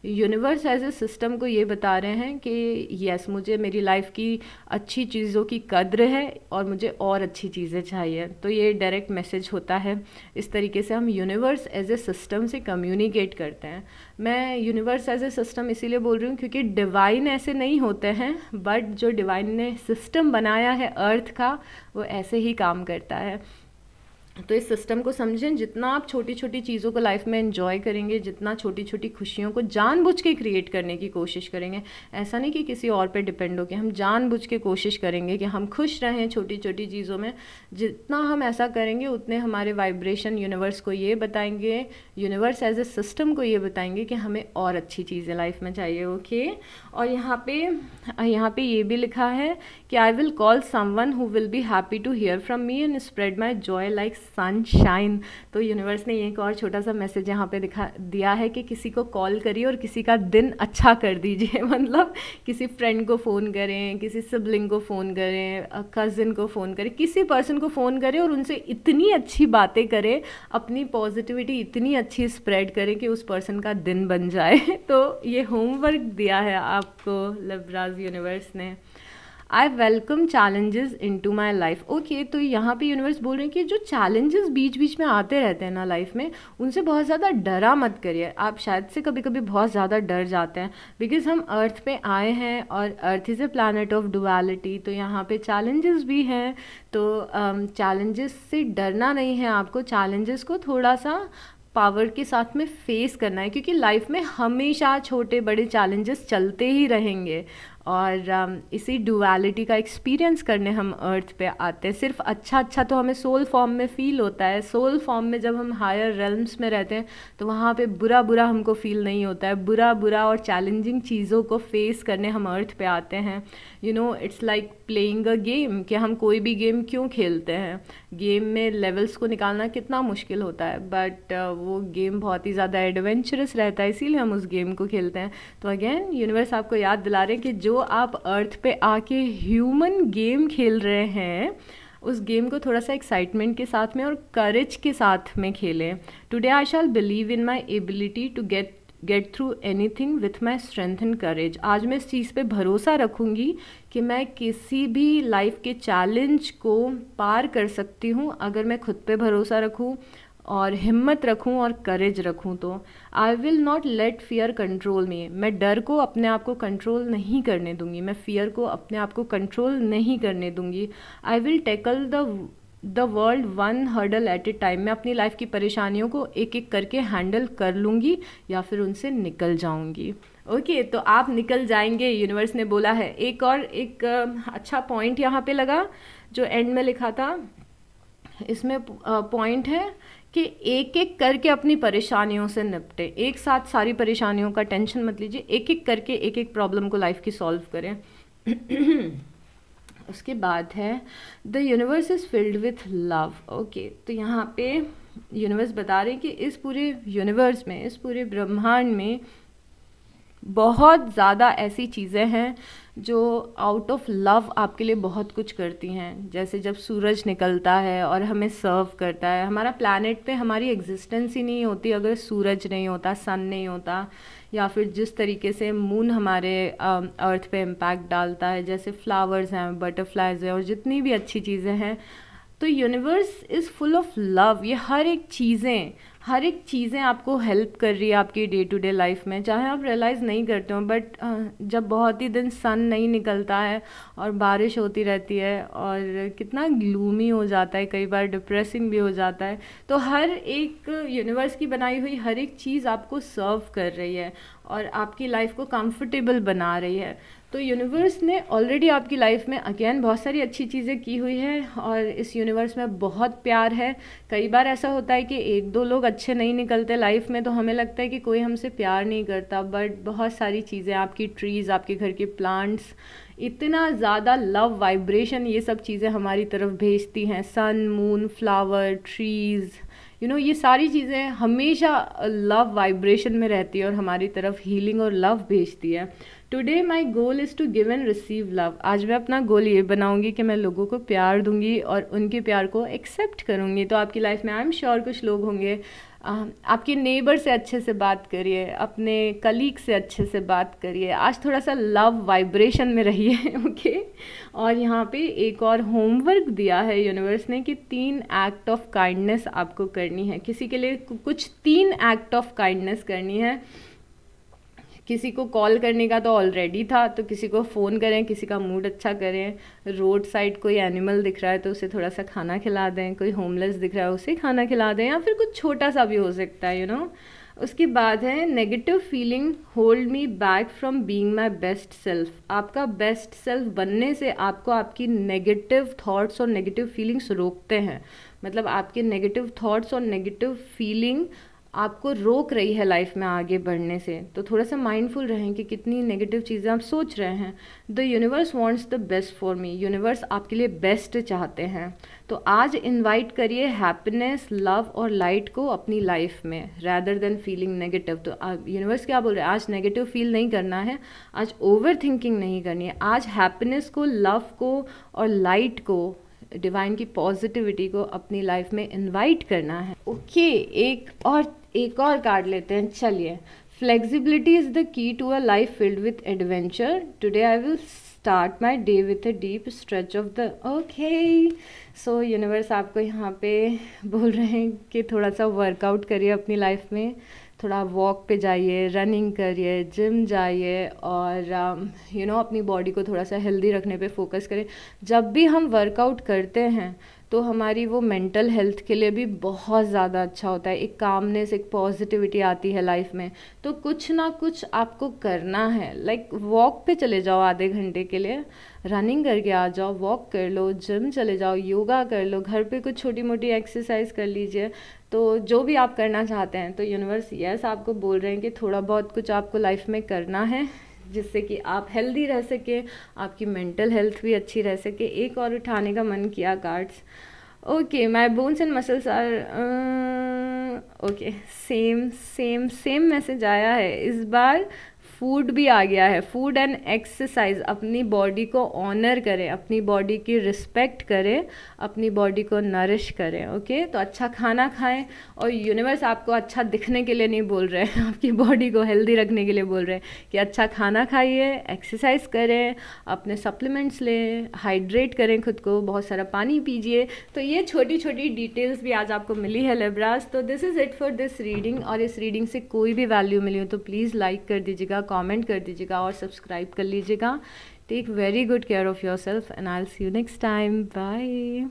यूनिवर्स एज ए सिस्टम को ये बता रहे हैं कि येस yes, मुझे मेरी लाइफ की अच्छी चीज़ों की कद्र है और मुझे और अच्छी चीज़ें चाहिए तो ये डायरेक्ट मैसेज होता है इस तरीके से हम यूनिवर्स एज ए सिस्टम से कम्युनिकेट क्रिएट करते हैं मैं यूनिवर्स एज ए सिस्टम इसीलिए बोल रही हूँ क्योंकि डिवाइन ऐसे नहीं होते हैं बट जो डिवाइन ने सिस्टम बनाया है अर्थ का वो ऐसे ही काम करता है तो इस सिस्टम को समझें जितना आप छोटी छोटी चीज़ों को लाइफ में इन्जॉय करेंगे जितना छोटी छोटी खुशियों को जानबूझ के क्रिएट करने की कोशिश करेंगे ऐसा नहीं कि किसी और पे डिपेंड हो के हम जानबूझ के कोशिश करेंगे कि हम खुश रहें छोटी छोटी चीज़ों में जितना हम ऐसा करेंगे उतने हमारे वाइब्रेशन यूनिवर्स को ये बताएंगे यूनिवर्स एज ए सिस्टम को ये बताएंगे कि हमें और अच्छी चीज़ें लाइफ में चाहिए ओके और यहाँ पे यहाँ पे ये भी लिखा है कि I will call one who will be happy to hear from me and spread my joy like sunshine तो यूनिवर्स ने एक और छोटा सा मैसेज यहाँ पे दिखा दिया है कि किसी को कॉल करिए और किसी का दिन अच्छा कर दीजिए मतलब किसी फ्रेंड को फ़ोन करें किसी सिबलिंग को फ़ोन करें कज़िन को फ़ोन करें किसी पर्सन को फ़ोन करें और उनसे इतनी अच्छी बातें करें अपनी पॉजिटिविटी इतनी अच्छी स्प्रेड करें कि उस पर्सन का दिन बन जाए तो ये होमवर्क दिया है आपको लबराज यूनिवर्स ने I welcome challenges into my life okay तो यहाँ पे यूनिवर्स बोल रहे हैं कि जो चैलेंजेस बीच बीच में आते रहते हैं ना लाइफ में उनसे बहुत ज़्यादा डरा मत करिए आप शायद से कभी कभी बहुत ज़्यादा डर जाते हैं बिकॉज हम अर्थ पे आए हैं और earth is a planet of duality तो यहाँ पे चैलेंजेस भी हैं तो चैलेंजेस um, से डरना नहीं है आपको चैलेंजेस को थोड़ा सा पावर के साथ में फेस करना है क्योंकि लाइफ में हमेशा छोटे बड़े चैलेंजेस चलते ही रहेंगे और um, इसी डुअलिटी का एक्सपीरियंस करने हम अर्थ पे आते हैं सिर्फ अच्छा अच्छा तो हमें सोल फॉर्म में फ़ील होता है सोल फॉर्म में जब हम हायर रेल्म्स में रहते हैं तो वहाँ पे बुरा बुरा हमको फ़ील नहीं होता है बुरा बुरा और चैलेंजिंग चीज़ों को फेस करने हम अर्थ पे आते हैं you know it's like playing a game कि हम कोई भी गेम क्यों खेलते हैं गेम में लेवल्स को निकालना कितना मुश्किल होता है बट uh, वो गेम बहुत ही ज़्यादा एडवेंचरस रहता है इसीलिए हम उस गेम को खेलते हैं तो अगेन यूनिवर्स आपको याद दिला रहे हैं कि जो आप अर्थ पे आके ह्यूमन गेम खेल रहे हैं उस गेम को थोड़ा सा एक्साइटमेंट के साथ में और करेज के साथ में खेलें today I shall believe in my ability to get get through एनी थिंग with my strength and courage आज मैं इस चीज़ पर भरोसा रखूँगी कि मैं किसी भी लाइफ के चैलेंज को पार कर सकती हूँ अगर मैं खुद पर भरोसा रखूँ और हिम्मत रखूँ और करेज रखूँ तो I will not let fear control me मैं डर को अपने आप को कंट्रोल नहीं करने दूंगी मैं फियर को अपने आप को कंट्रोल नहीं करने दूंगी I will tackle the the world one hurdle at a time मैं अपनी लाइफ की परेशानियों को एक एक करके हैंडल कर लूँगी या फिर उनसे निकल जाऊँगी ओके okay, तो आप निकल जाएंगे यूनिवर्स ने बोला है एक और एक अच्छा पॉइंट यहाँ पे लगा जो एंड में लिखा था इसमें पॉइंट है कि एक एक करके अपनी परेशानियों से निपटे एक साथ सारी परेशानियों का टेंशन मत लीजिए एक एक करके एक एक प्रॉब्लम को लाइफ की सॉल्व करें उसके बाद है the universe is filled with love okay तो यहाँ पे यूनिवर्स बता रहे हैं कि इस पूरे यूनिवर्स में इस पूरे ब्रह्मांड में बहुत ज़्यादा ऐसी चीज़ें हैं जो आउट ऑफ लव आपके लिए बहुत कुछ करती हैं जैसे जब सूरज निकलता है और हमें सर्व करता है हमारा प्लानट पे हमारी एग्जिस्टेंस ही नहीं होती अगर सूरज नहीं होता सन नहीं होता या फिर जिस तरीके से मून हमारे अर्थ um, पे इम्पैक्ट डालता है जैसे फ्लावर्स हैं बटरफ्लाइज हैं और जितनी भी अच्छी चीज़ें हैं तो universe is full of love ये हर एक चीज़ें हर एक चीज़ें आपको हेल्प कर रही है आपकी डे टू डे लाइफ में चाहे आप रियलाइज़ नहीं करते हो बट जब बहुत ही दिन सन नहीं निकलता है और बारिश होती रहती है और कितना ग्लूमी हो जाता है कई बार डिप्रेसिंग भी हो जाता है तो हर एक यूनिवर्स की बनाई हुई हर एक चीज़ आपको सर्व कर रही है और आपकी लाइफ को कंफर्टेबल बना रही है तो यूनिवर्स ने ऑलरेडी आपकी लाइफ में अगेन बहुत सारी अच्छी चीज़ें की हुई है और इस यूनिवर्स में बहुत प्यार है कई बार ऐसा होता है कि एक दो लोग अच्छे नहीं निकलते लाइफ में तो हमें लगता है कि कोई हमसे प्यार नहीं करता बट बहुत सारी चीज़ें आपकी ट्रीज़ आपके घर के प्लांट्स इतना ज़्यादा लव वाइब्रेशन ये सब चीज़ें हमारी तरफ भेजती हैं sun moon flower trees you you know know, ये सारी चीज़ें हमेशा लव वाइब्रेशन में रहती है और हमारी तरफ हीलिंग और लव भेजती है today my goal is to give and receive love आज मैं अपना गोल ये बनाऊंगी कि मैं लोगों को प्यार दूंगी और उनके प्यार को एक्सेप्ट करूंगी तो आपकी लाइफ में आई एम श्योर कुछ लोग होंगे आपके नेबर से अच्छे से बात करिए अपने कलीग से अच्छे से बात करिए आज थोड़ा सा लव वाइब्रेशन में रहिए ओके और यहाँ पे एक और होमवर्क दिया है यूनिवर्स ने कि तीन एक्ट ऑफ काइंडनेस आपको करनी है किसी के लिए कुछ तीन एक्ट ऑफ काइंडनेस करनी है किसी को कॉल करने का तो ऑलरेडी था तो किसी को फ़ोन करें किसी का मूड अच्छा करें रोड साइड कोई एनिमल दिख रहा है तो उसे थोड़ा सा खाना खिला दें कोई होमलेस दिख रहा है उसे खाना खिला दें या फिर कुछ छोटा सा भी हो सकता है यू you नो know? उसके बाद है negative feeling hold me back from being my best self आपका बेस्ट सेल्फ बनने से आपको आपकी नेगेटिव थॉट्स और नेगेटिव फीलिंग्स रोकते हैं मतलब आपके नेगेटिव थॉट्स और नेगेटिव फीलिंग आपको रोक रही है लाइफ में आगे बढ़ने से तो थोड़ा सा माइंडफुल रहें कि कितनी नेगेटिव चीज़ें आप सोच रहे हैं the universe wants the best for me universe आपके लिए बेस्ट चाहते हैं तो आज इनवाइट करिए हैप्पीनेस लव और लाइट को अपनी लाइफ में रैदर देन फीलिंग नेगेटिव तो यूनिवर्स क्या बोल रहे हैं आज नेगेटिव फील नहीं करना है आज ओवर थिंकिंग नहीं करनी है आज हैप्पीनेस को लव को और लाइट को डिवाइन की पॉजिटिविटी को अपनी लाइफ में इनवाइट करना है ओके okay, एक और एक और कार्ड लेते हैं चलिए flexibility is the key to a life filled with adventure today i will start my day with a deep stretch of the okay so universe आपको यहाँ पे बोल रहे हैं कि थोड़ा सा वर्कआउट करिए अपनी लाइफ में थोड़ा वॉक पे जाइए रनिंग करिए जिम जाइए और you uh, know you know, अपनी बॉडी को थोड़ा सा हेल्दी रखने पे फोकस करें जब भी हम वर्कआउट करते हैं तो हमारी वो मेंटल हेल्थ के लिए भी बहुत ज़्यादा अच्छा होता है एक कामनेस एक पॉजिटिविटी आती है लाइफ में तो कुछ ना कुछ आपको करना है लाइक वॉक पे चले जाओ आधे घंटे के लिए रनिंग करके आ जाओ वॉक कर लो जिम चले जाओ योगा कर लो घर पे कुछ छोटी मोटी एक्सरसाइज कर लीजिए तो जो भी आप करना चाहते हैं तो यूनिवर्स यस आपको बोल रहे हैं कि थोड़ा बहुत कुछ आपको लाइफ में करना है जिससे कि आप हेल्दी रह सकें आपकी मेंटल हेल्थ भी अच्छी रह सके एक और उठाने का मन किया cards okay my bones and muscles are okay same same same message आया है इस बार फूड भी आ गया है फूड एंड एक्सरसाइज अपनी बॉडी को ऑनर करें अपनी बॉडी की रिस्पेक्ट करें अपनी बॉडी को नरिश करें ओके तो अच्छा खाना खाएं और यूनिवर्स आपको अच्छा दिखने के लिए नहीं बोल रहे हैं आपकी बॉडी को हेल्दी रखने के लिए बोल रहे हैं कि अच्छा खाना खाइए एक्सरसाइज करें अपने सप्लीमेंट्स लें हाइड्रेट करें खुद को बहुत सारा पानी पीजिए तो ये छोटी छोटी डिटेल्स भी आज आपको मिली है लेब्रास तो this is it for this reading और इस रीडिंग से कोई भी वैल्यू मिली हो तो प्लीज़ लाइक कर दीजिएगा कॉमेंट कर दीजिएगा और सब्सक्राइब कर लीजिएगा Take very good care of yourself, and I'll see you next time. Bye.